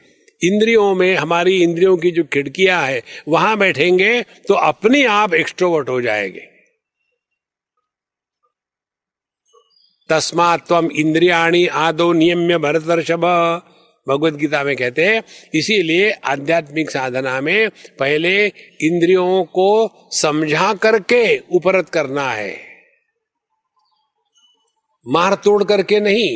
इंद्रियों में हमारी इंद्रियों की जो खिड़कियां है वहां बैठेंगे तो अपने आप एक्स्ट्रोवर्ट हो जाएंगे तस्मात् तम इंद्रियाणी आदो नियम्य भरतर्षभ भगवत गीता में कहते हैं इसीलिए आध्यात्मिक साधना में पहले इंद्रियों को समझा करके उपरत करना है मार तोड़ करके नहीं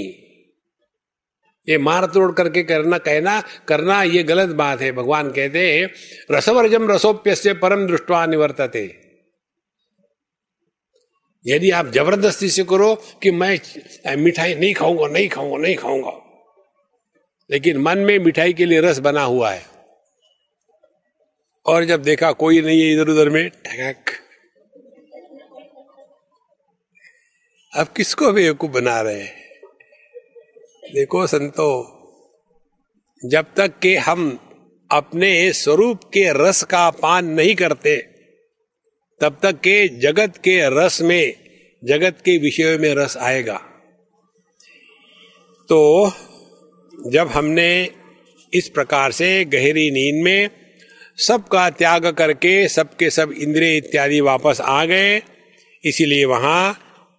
ये मार तोड़ करके करना कहना करना ये गलत बात है भगवान कहते हैं रसवर्जम रसोप्य से परम दृष्टवा निवर्तते यदि आप जबरदस्ती से करो कि मैं मिठाई नहीं खाऊंगा नहीं खाऊंगा नहीं खाऊंगा लेकिन मन में मिठाई के लिए रस बना हुआ है और जब देखा कोई नहीं है इधर उधर में ठक अब किसको बेवकूफ बना रहे हैं देखो संतो जब तक के हम अपने स्वरूप के रस का पान नहीं करते तब तक के जगत के रस में जगत के विषयों में रस आएगा तो जब हमने इस प्रकार से गहरी नींद में सबका त्याग करके सबके सब, सब इंद्रिय इत्यादि वापस आ गए इसीलिए वहां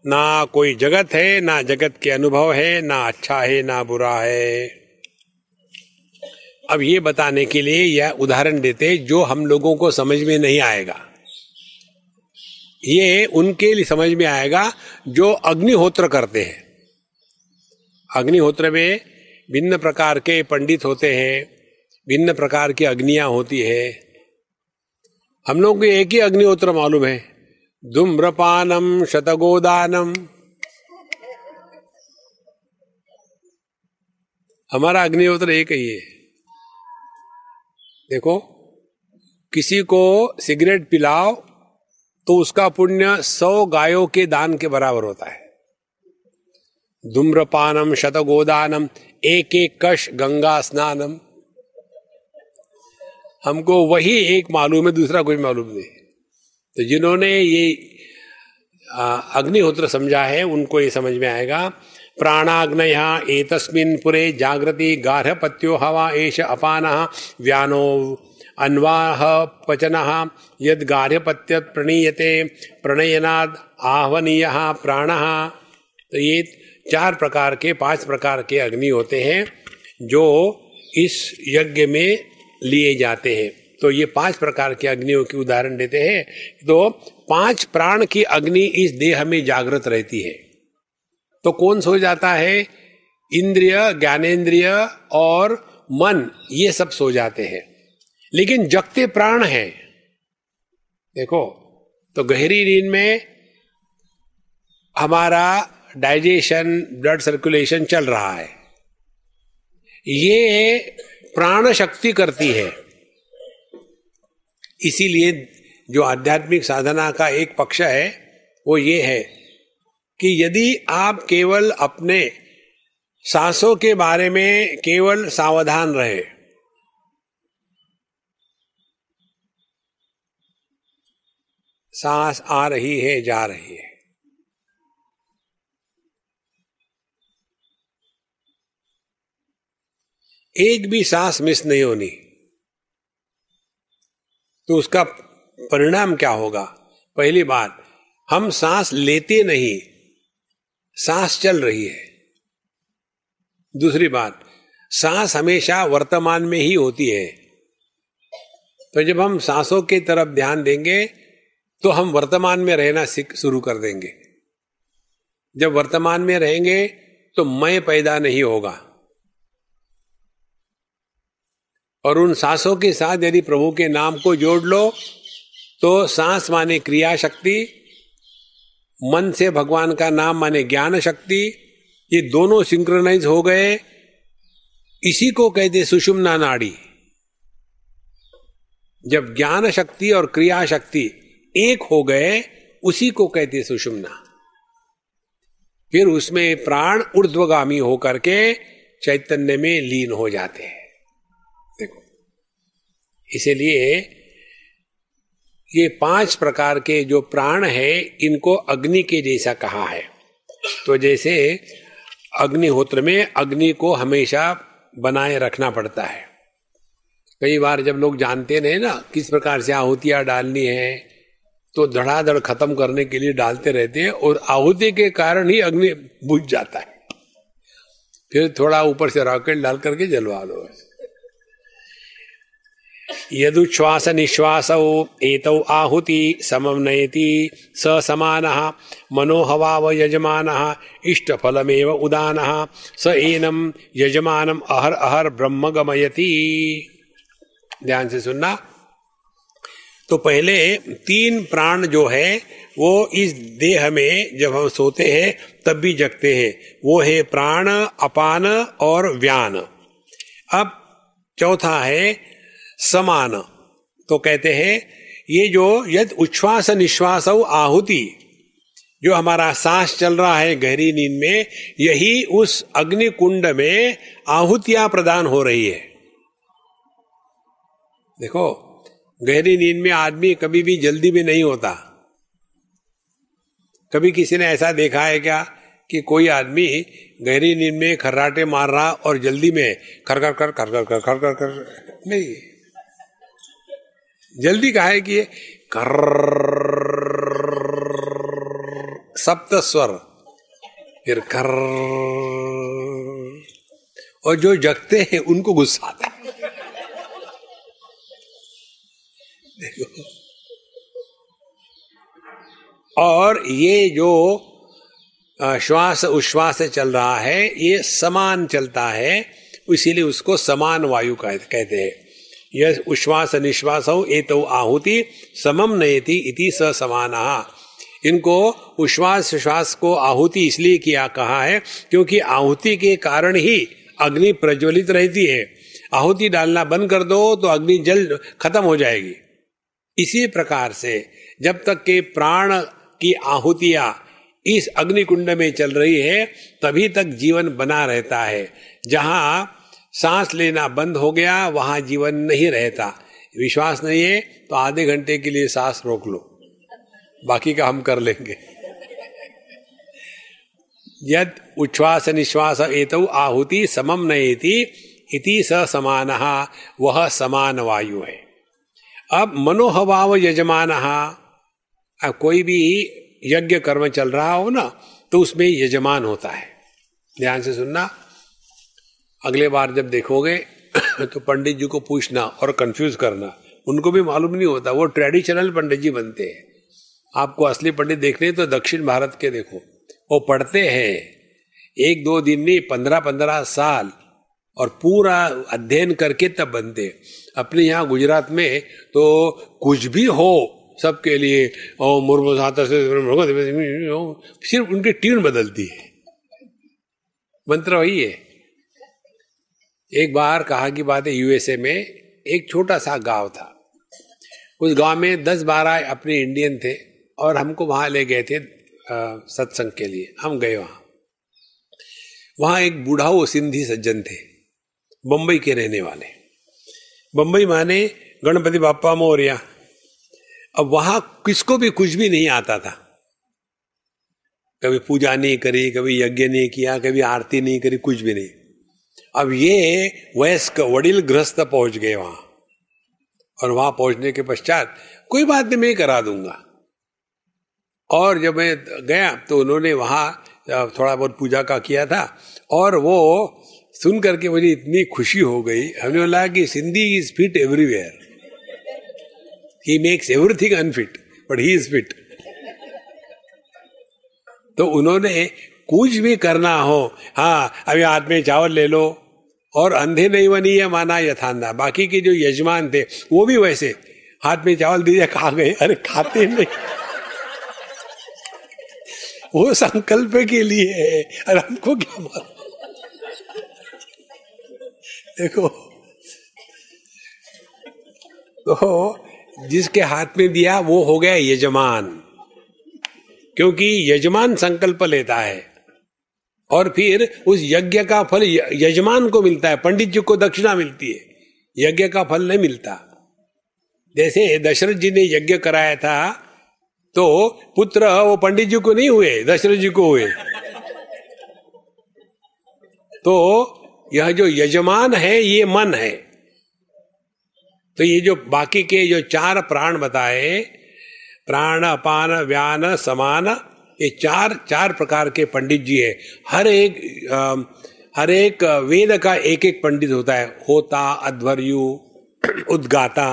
ना कोई जगत है ना जगत के अनुभव है ना अच्छा है ना बुरा है अब ये बताने के लिए यह उदाहरण देते जो हम लोगों को समझ में नहीं आएगा ये उनके लिए समझ में आएगा जो अग्निहोत्र करते हैं अग्निहोत्र में भिन्न प्रकार के पंडित होते हैं भिन्न प्रकार की अग्नियां होती है हम लोग को एक ही अग्निहोत्र मालूम है धूम्रपानम शतगोदानम हमारा अग्निहोत्र एक ही है देखो किसी को सिगरेट पिलाओ तो उसका पुण्य सौ गायों के दान के बराबर होता है धूम्रपानम शतगोदानम एक एक कश गंगा स्नानम हमको वही एक मालूम है दूसरा कोई मालूम नहीं तो जिन्होंने ये अग्निहोत्र समझा है उनको ये समझ में आएगा प्राणाग्नय एतस्मिन् पुरे जागृति गार्हपत्यो हवा एष अपान व्यानो अन्वाह पचन यद गार्हपत्य प्रणीयते प्रणयनाद आह्वनीय प्राण तो ये चार प्रकार के पांच प्रकार के अग्नि होते हैं जो इस यज्ञ में लिए जाते हैं तो ये पांच प्रकार के अग्नियों के उदाहरण देते हैं तो पांच प्राण की अग्नि इस देह में जागृत रहती है तो कौन सो जाता है इंद्रिय ज्ञानेन्द्रिय और मन ये सब सो जाते हैं लेकिन जगते प्राण है देखो तो गहरी नींद में हमारा डाइजेशन ब्लड सर्कुलेशन चल रहा है ये प्राण शक्ति करती है इसीलिए जो आध्यात्मिक साधना का एक पक्ष है वो ये है कि यदि आप केवल अपने सांसों के बारे में केवल सावधान रहे सांस आ रही है जा रही है एक भी सांस मिस नहीं होनी तो उसका परिणाम क्या होगा पहली बात हम सांस लेते नहीं सांस चल रही है दूसरी बात सांस हमेशा वर्तमान में ही होती है तो जब हम सांसों की तरफ ध्यान देंगे तो हम वर्तमान में रहना शुरू कर देंगे जब वर्तमान में रहेंगे तो मैं पैदा नहीं होगा और उन सांसों के साथ यदि प्रभु के नाम को जोड़ लो तो सांस माने क्रिया शक्ति मन से भगवान का नाम माने ज्ञान शक्ति ये दोनों सिंक्रोनाइज हो गए इसी को कहते सुषुम्ना नाड़ी जब ज्ञान शक्ति और क्रिया शक्ति एक हो गए उसी को कहते सुषुम्ना फिर उसमें प्राण ऊर्ध्वगामी होकर के चैतन्य में लीन हो जाते हैं इसीलिए ये पांच प्रकार के जो प्राण है इनको अग्नि के जैसा कहा है तो जैसे अग्निहोत्र में अग्नि को हमेशा बनाए रखना पड़ता है कई बार जब लोग जानते नहीं ना किस प्रकार से आहुतियां डालनी है तो धड़ाधड़ खत्म करने के लिए डालते रहते हैं और आहुति के कारण ही अग्नि बुझ जाता है फिर थोड़ा ऊपर से रॉकेट डाल करके जलवा लो यदुश्वास निश्वासौ एतौ आहुति समम नयति स समानः मनोहवाव यजमानः इष्टफलमेव उदानः स एनम यजमानम अहर अहर ब्रह्म गमयति ध्यान से सुनना तो पहले तीन प्राण जो है वो इस देह में जब हम सोते हैं तब भी जगते हैं वो है प्राण अपान और व्यान अब चौथा है समान तो कहते हैं ये जो यद उच्छ्वास निश्वास आहुति जो हमारा सांस चल रहा है गहरी नींद में यही उस अग्नि कुंड में आहुतियां प्रदान हो रही है देखो गहरी नींद में आदमी कभी भी जल्दी भी नहीं होता कभी किसी ने ऐसा देखा है क्या कि कोई आदमी गहरी नींद में खर्राटे मार रहा और जल्दी में खर खर खर खर खर खर खर खर नहीं जल्दी कहा है कि ये कर सप्त स्वर फिर कर और जो जगते हैं उनको गुस्सा आता है देखो और ये जो श्वास उश्वास से चल रहा है ये समान चलता है इसीलिए उसको समान वायु कहते हैं यह उश्वास निश्वास हो तो आहुति समम नयति इति स समान इनको उश्वास श्वास को आहुति इसलिए किया कहा है क्योंकि आहुति के कारण ही अग्नि प्रज्वलित रहती है आहुति डालना बंद कर दो तो अग्नि जल खत्म हो जाएगी इसी प्रकार से जब तक के प्राण की आहुतियां इस अग्निकुंड में चल रही है तभी तक जीवन बना रहता है जहां सांस लेना बंद हो गया वहां जीवन नहीं रहता विश्वास नहीं है तो आधे घंटे के लिए सांस रोक लो बाकी का हम कर लेंगे यद उच्छ्वास निश्वास एत आहुति समम नएति इति स समान वह समान वायु है अब मनोहवाव यजमान अब कोई भी यज्ञ कर्म चल रहा हो ना तो उसमें यजमान होता है ध्यान से सुनना अगले बार जब देखोगे तो पंडित जी को पूछना और कंफ्यूज करना उनको भी मालूम नहीं होता वो ट्रेडिशनल पंडित जी बनते हैं आपको असली पंडित देखने तो दक्षिण भारत के देखो वो पढ़ते हैं एक दो दिन नहीं पंद्रह पंद्रह साल और पूरा अध्ययन करके तब बनते अपने यहाँ गुजरात में तो कुछ भी हो सबके लिए सिर्फ उनकी ट्यून बदलती है मंत्र वही है एक बार कहा की बात है यूएसए में एक छोटा सा गांव था उस गांव में दस बारह अपने इंडियन थे और हमको वहां ले गए थे सत्संग के लिए हम गए वहां वहां एक बूढ़ा वो सिंधी सज्जन थे बम्बई के रहने वाले बम्बई माने गणपति बापा मौर्या अब वहां किसको भी कुछ भी नहीं आता था कभी पूजा नहीं करी कभी यज्ञ नहीं किया कभी आरती नहीं करी कुछ भी नहीं अब ये वयस्क वडिल ग्रस्त पहुंच गए वहां और वहां पहुंचने के पश्चात कोई बात नहीं मैं करा दूंगा और जब मैं गया तो उन्होंने वहां थोड़ा बहुत पूजा का किया था और वो सुन करके मुझे इतनी खुशी हो गई हमने बोला कि Sindhi is fit everywhere he makes everything unfit but he is fit तो उन्होंने कुछ भी करना हो हाँ अभी हाथ में चावल ले लो और अंधे नहीं बनी है माना यथांधा बाकी के जो यजमान थे वो भी वैसे हाथ में चावल दीजिए खा गए अरे खाते नहीं वो संकल्प के लिए है अरे हमको क्या मालूम देखो तो जिसके हाथ में दिया वो हो गया यजमान क्योंकि यजमान संकल्प लेता है और फिर उस यज्ञ का फल यजमान को मिलता है पंडित जी को दक्षिणा मिलती है यज्ञ का फल नहीं मिलता जैसे दशरथ जी ने यज्ञ कराया था तो पुत्र वो पंडित जी को नहीं हुए दशरथ जी को हुए तो यह जो यजमान है ये मन है तो ये जो बाकी के जो चार प्राण बताए प्राण अपान व्यान समान ये चार चार प्रकार के पंडित जी हैं हर एक आ, हर एक वेद का एक एक पंडित होता है होता अध्वर्यु उद्गाता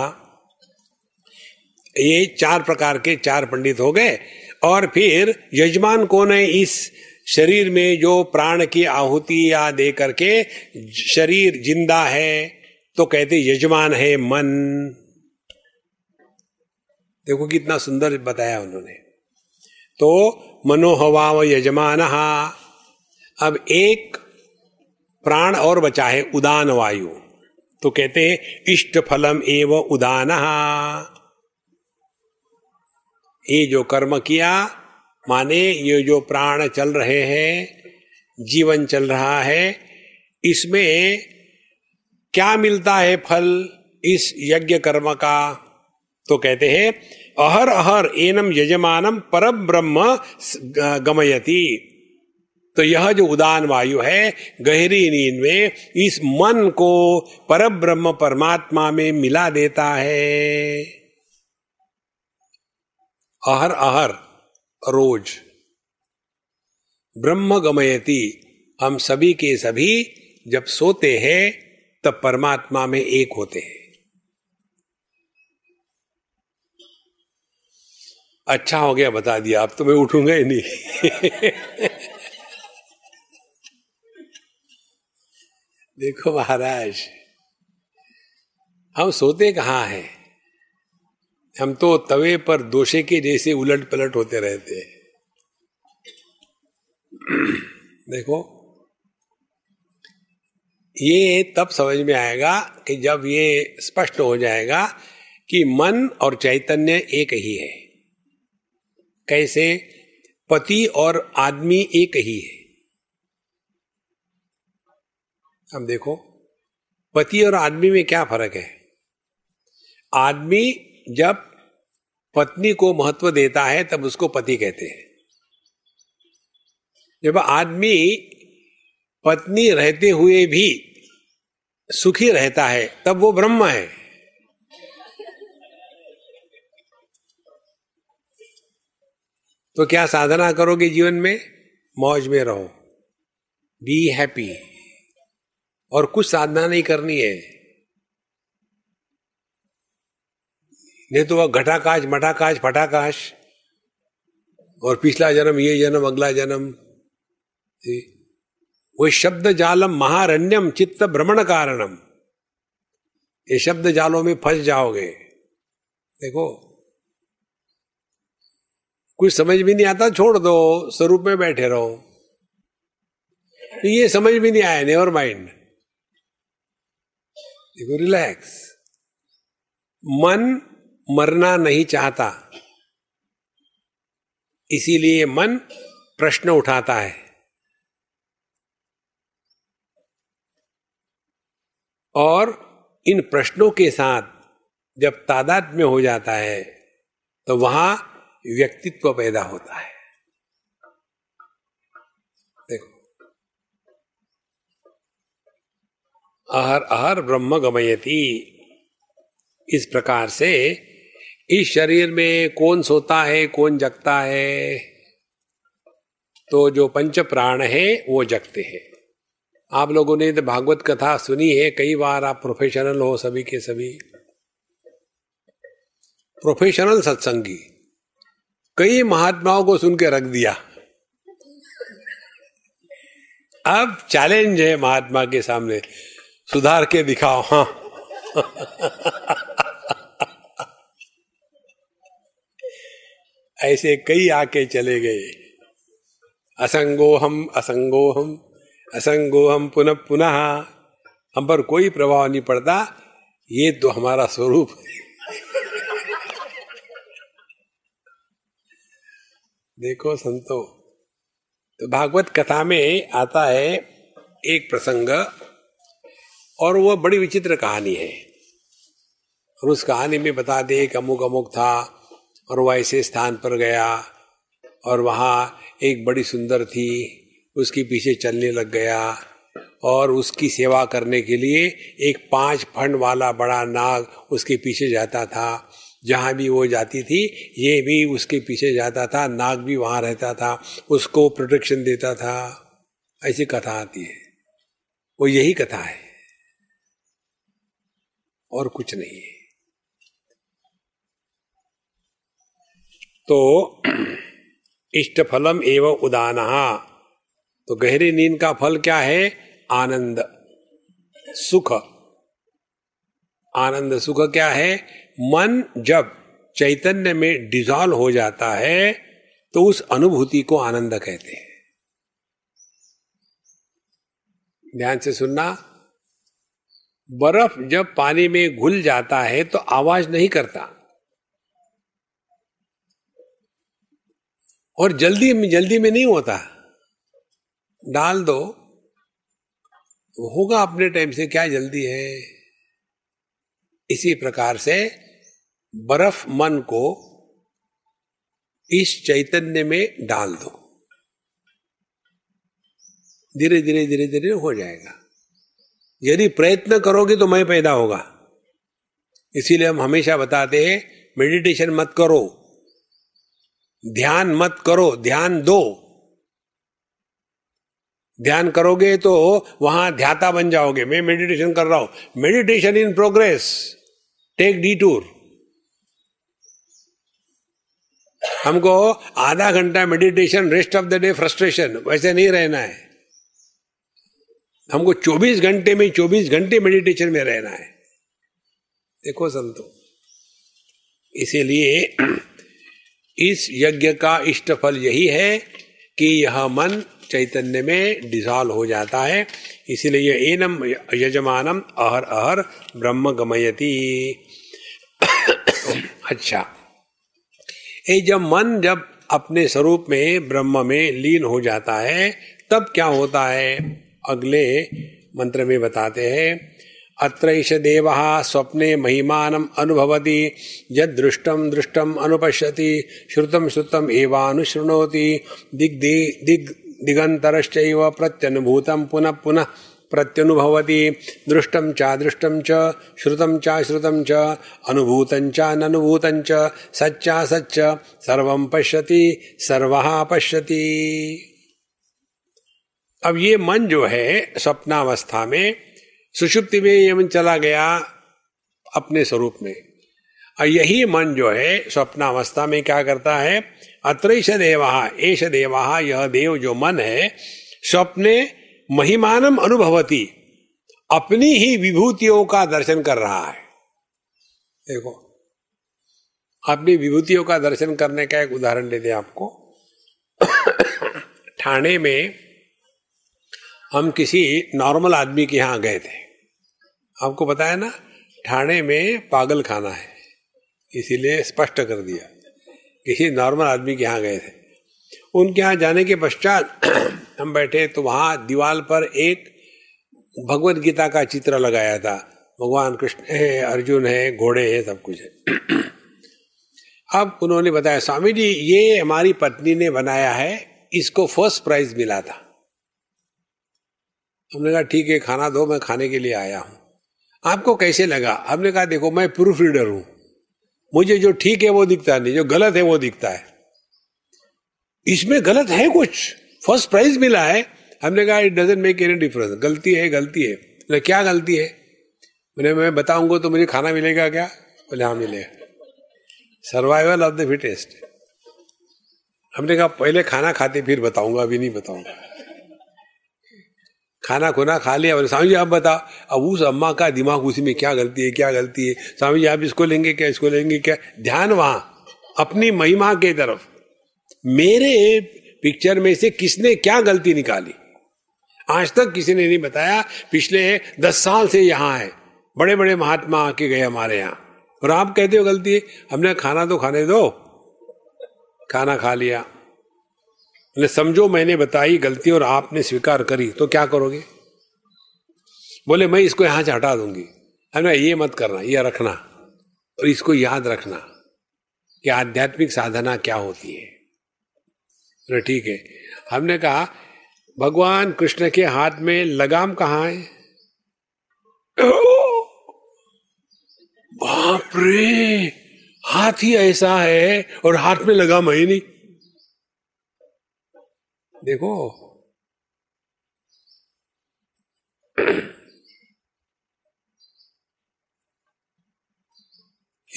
ये चार प्रकार के चार पंडित हो गए और फिर यजमान कौन है इस शरीर में जो प्राण की आहुति या दे करके शरीर जिंदा है तो कहते यजमान है मन देखो कितना सुंदर बताया उन्होंने तो मनोहवा व यजमान अब एक प्राण और बचा है उदान वायु तो कहते हैं इष्ट फलम एव उदान ये जो कर्म किया माने ये जो प्राण चल रहे हैं जीवन चल रहा है इसमें क्या मिलता है फल इस यज्ञ कर्म का तो कहते हैं अहर अहर एनम यजमान पर ब्रह्म गमयती तो यह जो उदान वायु है गहरी नींद में इस मन को पर ब्रह्म परमात्मा में मिला देता है अहर अहर रोज ब्रह्म गमयती हम सभी के सभी जब सोते हैं तब परमात्मा में एक होते हैं अच्छा हो गया बता दिया आप तो मैं उठूंगा ही नहीं देखो महाराज हम सोते कहाँ हैं हम तो तवे पर दोषे के जैसे उलट पलट होते रहते हैं देखो ये तब समझ में आएगा कि जब ये स्पष्ट हो जाएगा कि मन और चैतन्य एक ही है कैसे पति और आदमी एक ही है अब देखो पति और आदमी में क्या फर्क है आदमी जब पत्नी को महत्व देता है तब उसको पति कहते हैं जब आदमी पत्नी रहते हुए भी सुखी रहता है तब वो ब्रह्म है तो क्या साधना करोगे जीवन में मौज में रहो बी हैप्पी और कुछ साधना नहीं करनी है नहीं तो वह घटाकाश मटाकाश फटाकाश और पिछला जन्म ये जन्म अगला जन्म वो शब्द जालम महारण्यम चित्त भ्रमण कारणम ये शब्द जालों में फंस जाओगे देखो कुछ समझ भी नहीं आता छोड़ दो स्वरूप में बैठे रहो ये समझ भी नहीं आया नेवर माइंड देखो रिलैक्स मन मरना नहीं चाहता इसीलिए मन प्रश्न उठाता है और इन प्रश्नों के साथ जब तादाद में हो जाता है तो वहां व्यक्तित्व पैदा होता है देखो अहर अहर ब्रह्म गमयती इस प्रकार से इस शरीर में कौन सोता है कौन जगता है तो जो पंच प्राण है वो जगते हैं आप लोगों ने तो भागवत कथा सुनी है कई बार आप प्रोफेशनल हो सभी के सभी प्रोफेशनल सत्संगी कई महात्माओं को सुन के रख दिया अब चैलेंज है महात्मा के सामने सुधार के दिखाओ हाँ ऐसे कई आके चले गए असंगो हम असंगो हम असंगो हम पुनः पुनः हम पर कोई प्रभाव नहीं पड़ता ये तो हमारा स्वरूप है देखो संतो तो भागवत कथा में आता है एक प्रसंग और वह बड़ी विचित्र कहानी है और उस कहानी में बता दे एक अमुक अमुक था और वह ऐसे स्थान पर गया और वहाँ एक बड़ी सुंदर थी उसके पीछे चलने लग गया और उसकी सेवा करने के लिए एक पांच फंड वाला बड़ा नाग उसके पीछे जाता था जहाँ भी वो जाती थी ये भी उसके पीछे जाता था नाग भी वहाँ रहता था उसको प्रोटेक्शन देता था ऐसी कथा आती है वो यही कथा है और कुछ नहीं है तो इष्ट फलम एवं उदान तो गहरी नींद का फल क्या है आनंद सुख आनंद सुख क्या है मन जब चैतन्य में डिजॉल्व हो जाता है तो उस अनुभूति को आनंद कहते हैं ध्यान से सुनना बर्फ जब पानी में घुल जाता है तो आवाज नहीं करता और जल्दी में जल्दी में नहीं होता डाल दो होगा अपने टाइम से क्या जल्दी है इसी प्रकार से बर्फ मन को इस चैतन्य में डाल दो धीरे धीरे धीरे धीरे हो जाएगा यदि प्रयत्न करोगे तो मैं पैदा होगा इसीलिए हम हमेशा बताते हैं मेडिटेशन मत करो ध्यान मत करो ध्यान दो ध्यान करोगे तो वहां ध्याता बन जाओगे मैं मेडिटेशन कर रहा हूं meditation in progress take the tour हमको आधा घंटा meditation rest of the day frustration वैसे नहीं रहना है हमको 24 घंटे में 24 घंटे मेडिटेशन में रहना है देखो संतो इसीलिए इस यज्ञ का इष्ट फल यही है कि यह मन चैतन्य में डिजॉल्व हो जाता है इसीलिए एनम यजमानम अहर अहर ब्रह्म गमयती अच्छा ये जब मन जब अपने स्वरूप में ब्रह्म में लीन हो जाता है तब क्या होता है अगले मंत्र में बताते हैं अत्र देव स्वप्ने महिमान अनुभवति यद दृष्टम दृष्टम अनुपश्यति श्रुतम श्रुतम एवानुशृणोति दिग्दि दिग दिगंतरश्च प्रत्यनुभूतम पुनः पुनः प्रत्युभवती दृष्टं चादृष्टं च श्रुतं चाश्रुतं च अनुभूतं चाननुभूतं च सच्चासच्च सर्वं पश्यति सर्वः पश्यति अब ये मन जो है स्वप्नावस्था में सुषुप्ति में ये मन चला गया अपने स्वरूप में और यही मन जो है स्वप्नावस्था में क्या करता है अत्र देवा एष देवा यह देव जो मन है स्वप्ने महिमानम अनुभवती अपनी ही विभूतियों का दर्शन कर रहा है देखो अपनी विभूतियों का दर्शन करने का एक उदाहरण दे दे आपको ठाणे में हम किसी नॉर्मल आदमी के यहां गए थे आपको पता है ना ठाणे में पागल खाना है इसीलिए स्पष्ट कर दिया किसी नॉर्मल आदमी के यहां गए थे उनके यहां जाने के पश्चात हम बैठे तो वहाँ दीवार पर एक भगवत गीता का चित्र लगाया था भगवान कृष्ण है अर्जुन है घोड़े हैं सब कुछ है अब उन्होंने बताया स्वामी जी ये हमारी पत्नी ने बनाया है इसको फर्स्ट प्राइज मिला था हमने कहा ठीक है खाना दो मैं खाने के लिए आया हूँ आपको कैसे लगा हमने कहा देखो मैं प्रूफ रीडर हूँ मुझे जो ठीक है वो दिखता नहीं जो गलत है वो दिखता है इसमें गलत है कुछ फर्स्ट प्राइज मिला है हमने कहा it doesn't make any difference गलती है गलती है बोले क्या गलती है बोले मैं बताऊंगा तो मुझे खाना मिलेगा क्या बोले हाँ मिलेगा सर्वाइवल ऑफ द फिटेस्ट हमने कहा पहले खाना खाते फिर बताऊंगा अभी नहीं बताऊंगा खाना खुना खा लिया बोले स्वामी जी आप बताओ अब उस अम्मा का दिमाग उसी में क्या गलती है क्या गलती है स्वामी जी आप इसको लेंगे क्या इसको लेंगे क्या ध्यान वहां अपनी महिमा के तरफ मेरे पिक्चर में से किसने क्या गलती निकाली आज तक किसी ने नहीं बताया पिछले दस साल से यहां है बड़े बड़े महात्मा आके गए हमारे यहां और आप कहते हो गलती हमने खाना तो खाने दो खाना खा लिया समझो मैंने बताई गलती और आपने स्वीकार करी तो क्या करोगे बोले मैं इसको यहां से हटा दूंगी हमें ये मत करना यह रखना और इसको याद रखना कि आध्यात्मिक साधना क्या होती है ठीक है हमने कहा भगवान कृष्ण के हाथ में लगाम कहाँ है बाप रे हाथ ही ऐसा है और हाथ में लगाम है नहीं देखो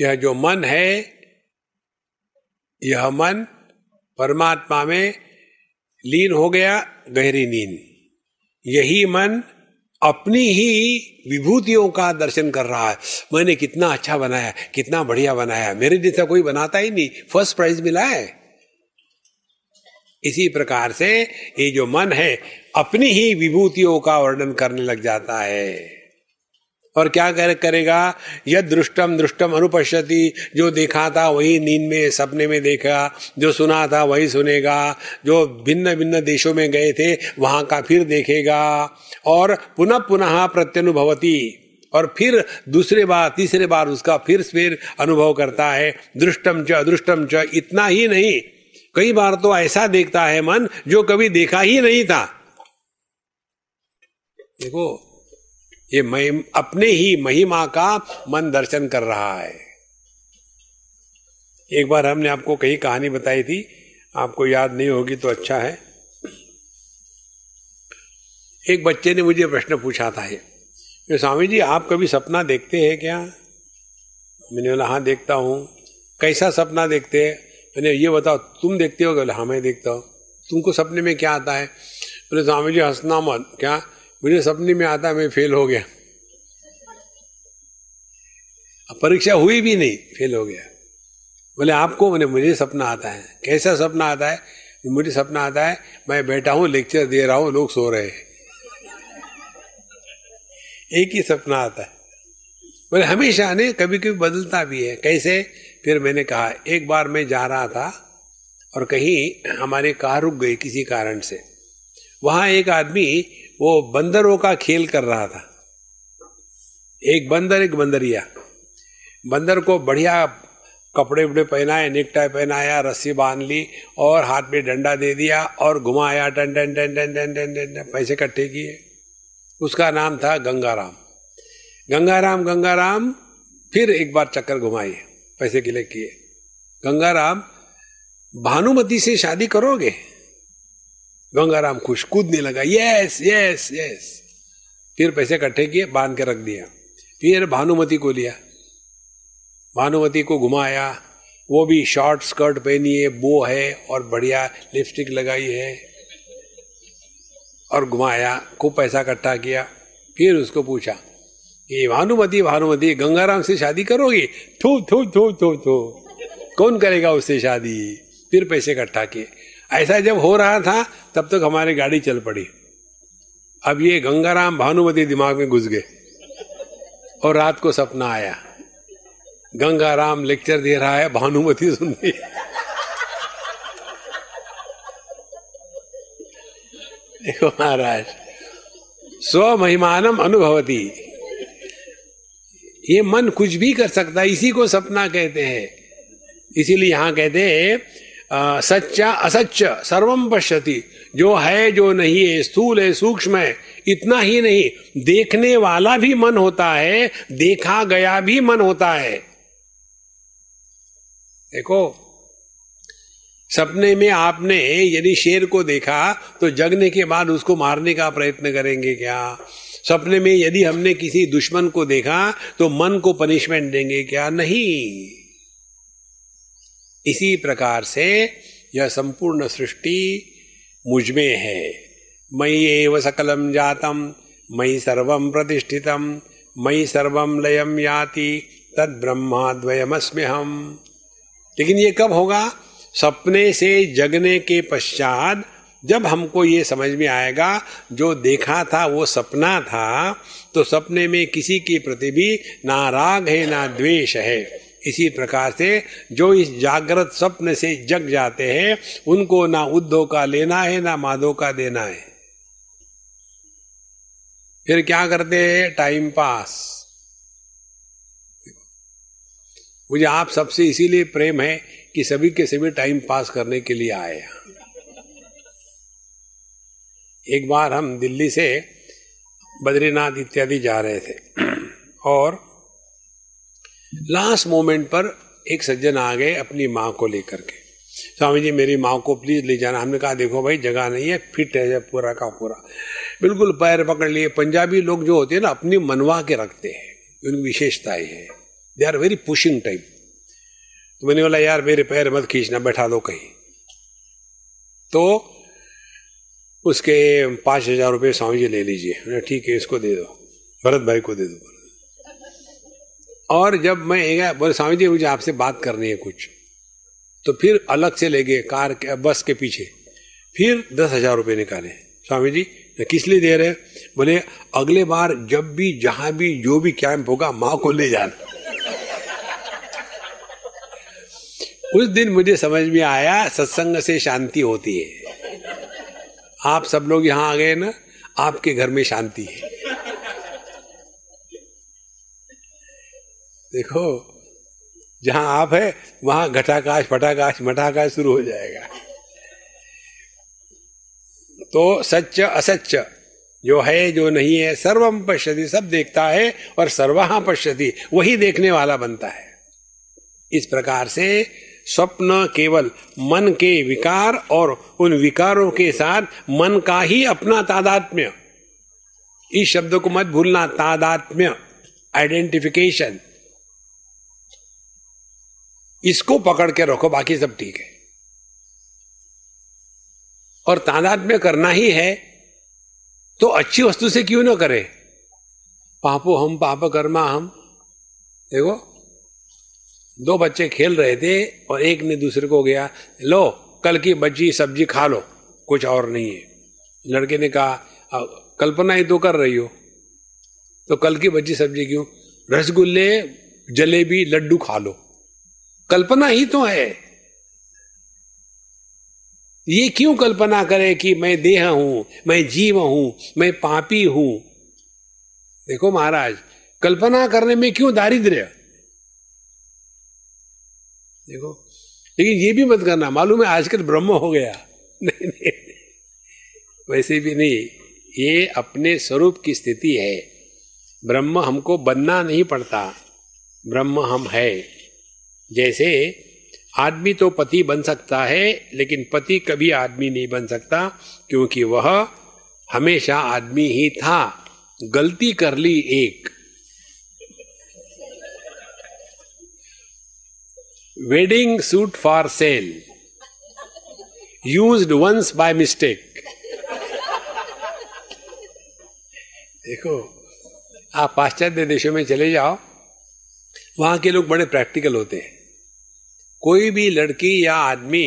यह जो मन है यह मन परमात्मा में लीन हो गया गहरी नींद यही मन अपनी ही विभूतियों का दर्शन कर रहा है मैंने कितना अच्छा बनाया कितना बढ़िया बनाया मेरे जैसा कोई बनाता ही नहीं फर्स्ट प्राइज मिला है इसी प्रकार से ये जो मन है अपनी ही विभूतियों का वर्णन करने लग जाता है और क्या कर, करेगा यद दृष्टम दृष्टम अनुपश्यति जो देखा था वही नींद में सपने में देखा जो सुना था वही सुनेगा जो भिन्न भिन्न देशों में गए थे वहाँ का फिर देखेगा और पुनः पुनः प्रत्यनुभवती और फिर दूसरे बार तीसरे बार उसका फिर फिर अनुभव करता है दृष्टम च अदृष्टम च इतना ही नहीं कई बार तो ऐसा देखता है मन जो कभी देखा ही नहीं था देखो ये अपने ही महिमा का मन दर्शन कर रहा है एक बार हमने आपको कई कहानी बताई थी आपको याद नहीं होगी तो अच्छा है एक बच्चे ने मुझे प्रश्न पूछा था ये स्वामी जी आप कभी सपना देखते हैं क्या मैंने बोला हाँ देखता हूँ कैसा सपना देखते हैं मैंने ये बताओ तुम देखते हो बोले हाँ मैं देखता हूँ तुमको सपने में क्या आता है बोले स्वामी जी हंसना मत क्या मुझे सपने में आता मैं फेल हो गया परीक्षा हुई भी नहीं फेल हो गया बोले आपको बोले मुझे सपना आता है कैसा सपना आता है मुझे सपना आता है मैं बैठा हूं लेक्चर दे रहा हूं लोग सो रहे हैं एक ही सपना आता है बोले हमेशा नहीं कभी कभी बदलता भी है कैसे फिर मैंने कहा एक बार मैं जा रहा था और कहीं हमारी कार रुक गई किसी कारण से वहां एक आदमी वो बंदरों का खेल कर रहा था एक बंदर एक बंदरिया बंदर को बढ़िया कपड़े उपड़े पहनाए नेकटाई पहनाया रस्सी बांध ली और हाथ में डंडा दे दिया और घुमाया टन टन टन टन टन टन टन पैसे इकट्ठे किए उसका नाम था गंगाराम गंगाराम गंगाराम फिर एक बार चक्कर घुमाइए पैसे किले किए गंगाराम भानुमती से शादी करोगे गंगाराम खुश कूदने लगा यस यस यस फिर पैसे इकट्ठे किए बांध के रख दिया फिर भानुमति को लिया भानुमति को घुमाया वो भी शॉर्ट स्कर्ट पहनी है बो है और बढ़िया लिपस्टिक लगाई है और घुमाया खूब पैसा इकट्ठा किया फिर उसको पूछा ये भानुमति भानुमति गंगाराम से शादी करोगी थू थू थू थू थू कौन करेगा उससे शादी फिर पैसे इकट्ठा किए ऐसा जब हो रहा था तब तक हमारी गाड़ी चल पड़ी अब ये गंगाराम भानुमति दिमाग में घुस गए और रात को सपना आया गंगाराम लेक्चर दे रहा है भानुमति सुन रही देखो महाराज स्व महिमानम अनुभवती ये मन कुछ भी कर सकता है इसी को सपना कहते हैं इसीलिए यहां कहते हैं सच्चा असच सर्वम पश्यति जो है जो नहीं है स्थूल है सूक्ष्म है इतना ही नहीं देखने वाला भी मन होता है देखा गया भी मन होता है देखो सपने में आपने यदि शेर को देखा तो जगने के बाद उसको मारने का प्रयत्न करेंगे क्या सपने में यदि हमने किसी दुश्मन को देखा तो मन को पनिशमेंट देंगे क्या नहीं इसी प्रकार से यह संपूर्ण सृष्टि मुझमें है मई एव सकलम जातम मई सर्वम प्रतिष्ठितम मई सर्वम लयम याति तद ब्रह्माद्वयमस्म्य हम लेकिन ये कब होगा सपने से जगने के पश्चात जब हमको ये समझ में आएगा जो देखा था वो सपना था तो सपने में किसी के प्रति भी ना राग है ना द्वेष है इसी प्रकार से जो इस जागृत स्वप्न से जग जाते हैं उनको ना उद्धो का लेना है ना माधो का देना है फिर क्या करते हैं टाइम पास मुझे आप सबसे इसीलिए प्रेम है कि सभी के सभी टाइम पास करने के लिए आए हैं एक बार हम दिल्ली से बद्रीनाथ इत्यादि जा रहे थे और लास्ट मोमेंट पर एक सज्जन आ गए अपनी माँ को लेकर के स्वामी जी मेरी माँ को प्लीज ले जाना हमने कहा देखो भाई जगह नहीं है फिट है पूरा का पूरा बिल्कुल पैर पकड़ लिए पंजाबी लोग जो होते हैं ना अपनी मनवा के रखते हैं उनकी विशेषता है they are very pushing type तो मैंने बोला यार मेरे पैर मत खींचना बैठा दो कहीं तो उसके पांच हजार रुपये स्वामी जी ले लीजिए ठीक है इसको दे दो भरत भाई को दे दो और जब मैं गया बोले स्वामी जी मुझे आपसे बात करनी है कुछ तो फिर अलग से ले गए कार के बस के पीछे फिर दस हजार रुपये निकाले स्वामी जी किस लिए दे रहे बोले अगले बार जब भी जहां भी जो भी कैंप होगा माँ को ले जाना उस दिन मुझे समझ में आया सत्संग से शांति होती है आप सब लोग यहां आ गए ना आपके घर में शांति है देखो जहां आप है वहां घटाकाश फटाकाश मठाकाश शुरू हो जाएगा तो सच असच जो है जो नहीं है सर्वम पश्यति सब देखता है और सर्वाहा पश्यति वही देखने वाला बनता है इस प्रकार से स्वप्न केवल मन के विकार और उन विकारों के साथ मन का ही अपना तादात्म्य इस शब्द को मत भूलना तादात्म्य आइडेंटिफिकेशन इसको पकड़ के रखो बाकी सब ठीक है और तादाद में करना ही है तो अच्छी वस्तु से क्यों ना करे पापो हम पाप कर्मा हम देखो दो बच्चे खेल रहे थे और एक ने दूसरे को गया लो कल की बच्ची सब्जी खा लो कुछ और नहीं है लड़के ने कहा कल्पना ही तो कर रही हो तो कल की बच्ची सब्जी क्यों रसगुल्ले जलेबी लड्डू खा लो कल्पना ही तो है ये क्यों कल्पना करे कि मैं देह हूं मैं जीव हूं मैं पापी हूं देखो महाराज कल्पना करने में क्यों दारिद्र्य देखो लेकिन ये भी मत करना मालूम है आजकल ब्रह्म हो गया नहीं नहीं वैसे भी नहीं ये अपने स्वरूप की स्थिति है ब्रह्म हमको बनना नहीं पड़ता ब्रह्म हम है जैसे आदमी तो पति बन सकता है लेकिन पति कभी आदमी नहीं बन सकता क्योंकि वह हमेशा आदमी ही था गलती कर ली एक wedding suit for sale use once by mistake देखो आप पाश्चात्य देशों में चले जाओ वहां के लोग बड़े प्रैक्टिकल होते हैं कोई भी लड़की या आदमी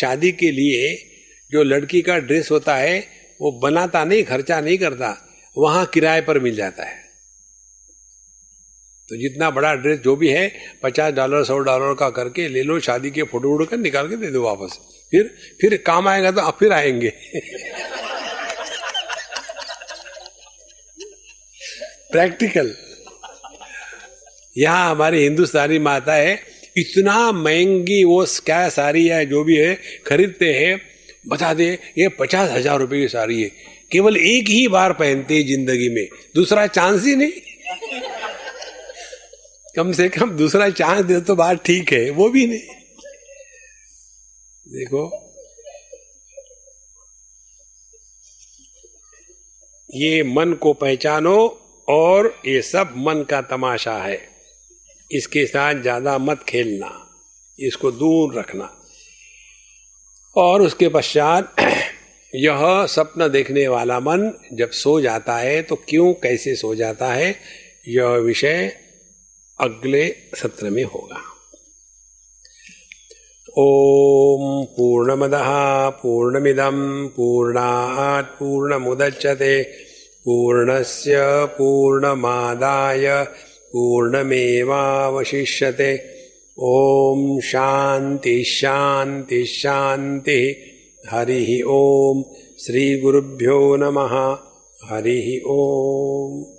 शादी के लिए जो लड़की का ड्रेस होता है वो बनाता नहीं खर्चा नहीं करता वहां किराए पर मिल जाता है तो जितना बड़ा ड्रेस जो भी है पचास डॉलर सौ डॉलर का करके ले लो शादी के फोटो वोटो कर निकाल के दे दो वापस फिर फिर काम आएगा तो आप फिर आएंगे प्रैक्टिकल यहां हमारी हिंदुस्तानी माता है इतना महंगी वो क्या साड़ी है जो भी है खरीदते हैं बता दे ये पचास हजार रुपये की साड़ी है केवल एक ही बार पहनते हैं जिंदगी में दूसरा चांस ही नहीं कम से कम दूसरा चांस दे तो बात ठीक है वो भी नहीं देखो ये मन को पहचानो और ये सब मन का तमाशा है इसके साथ ज़्यादा मत खेलना इसको दूर रखना और उसके पश्चात यह सपना देखने वाला मन जब सो जाता है तो क्यों कैसे सो जाता है यह विषय अगले सत्र में होगा ॐ पूर्णमदः पूर्णमिदं पूर्णा पूर्णमुदच्यते पूर्णस्य पूर्णमादाय पूर्णमेवावशिष्यते ॐ शान्तिः हरिः ॐ श्रीगुरुभ्यो नमः हरिः ॐ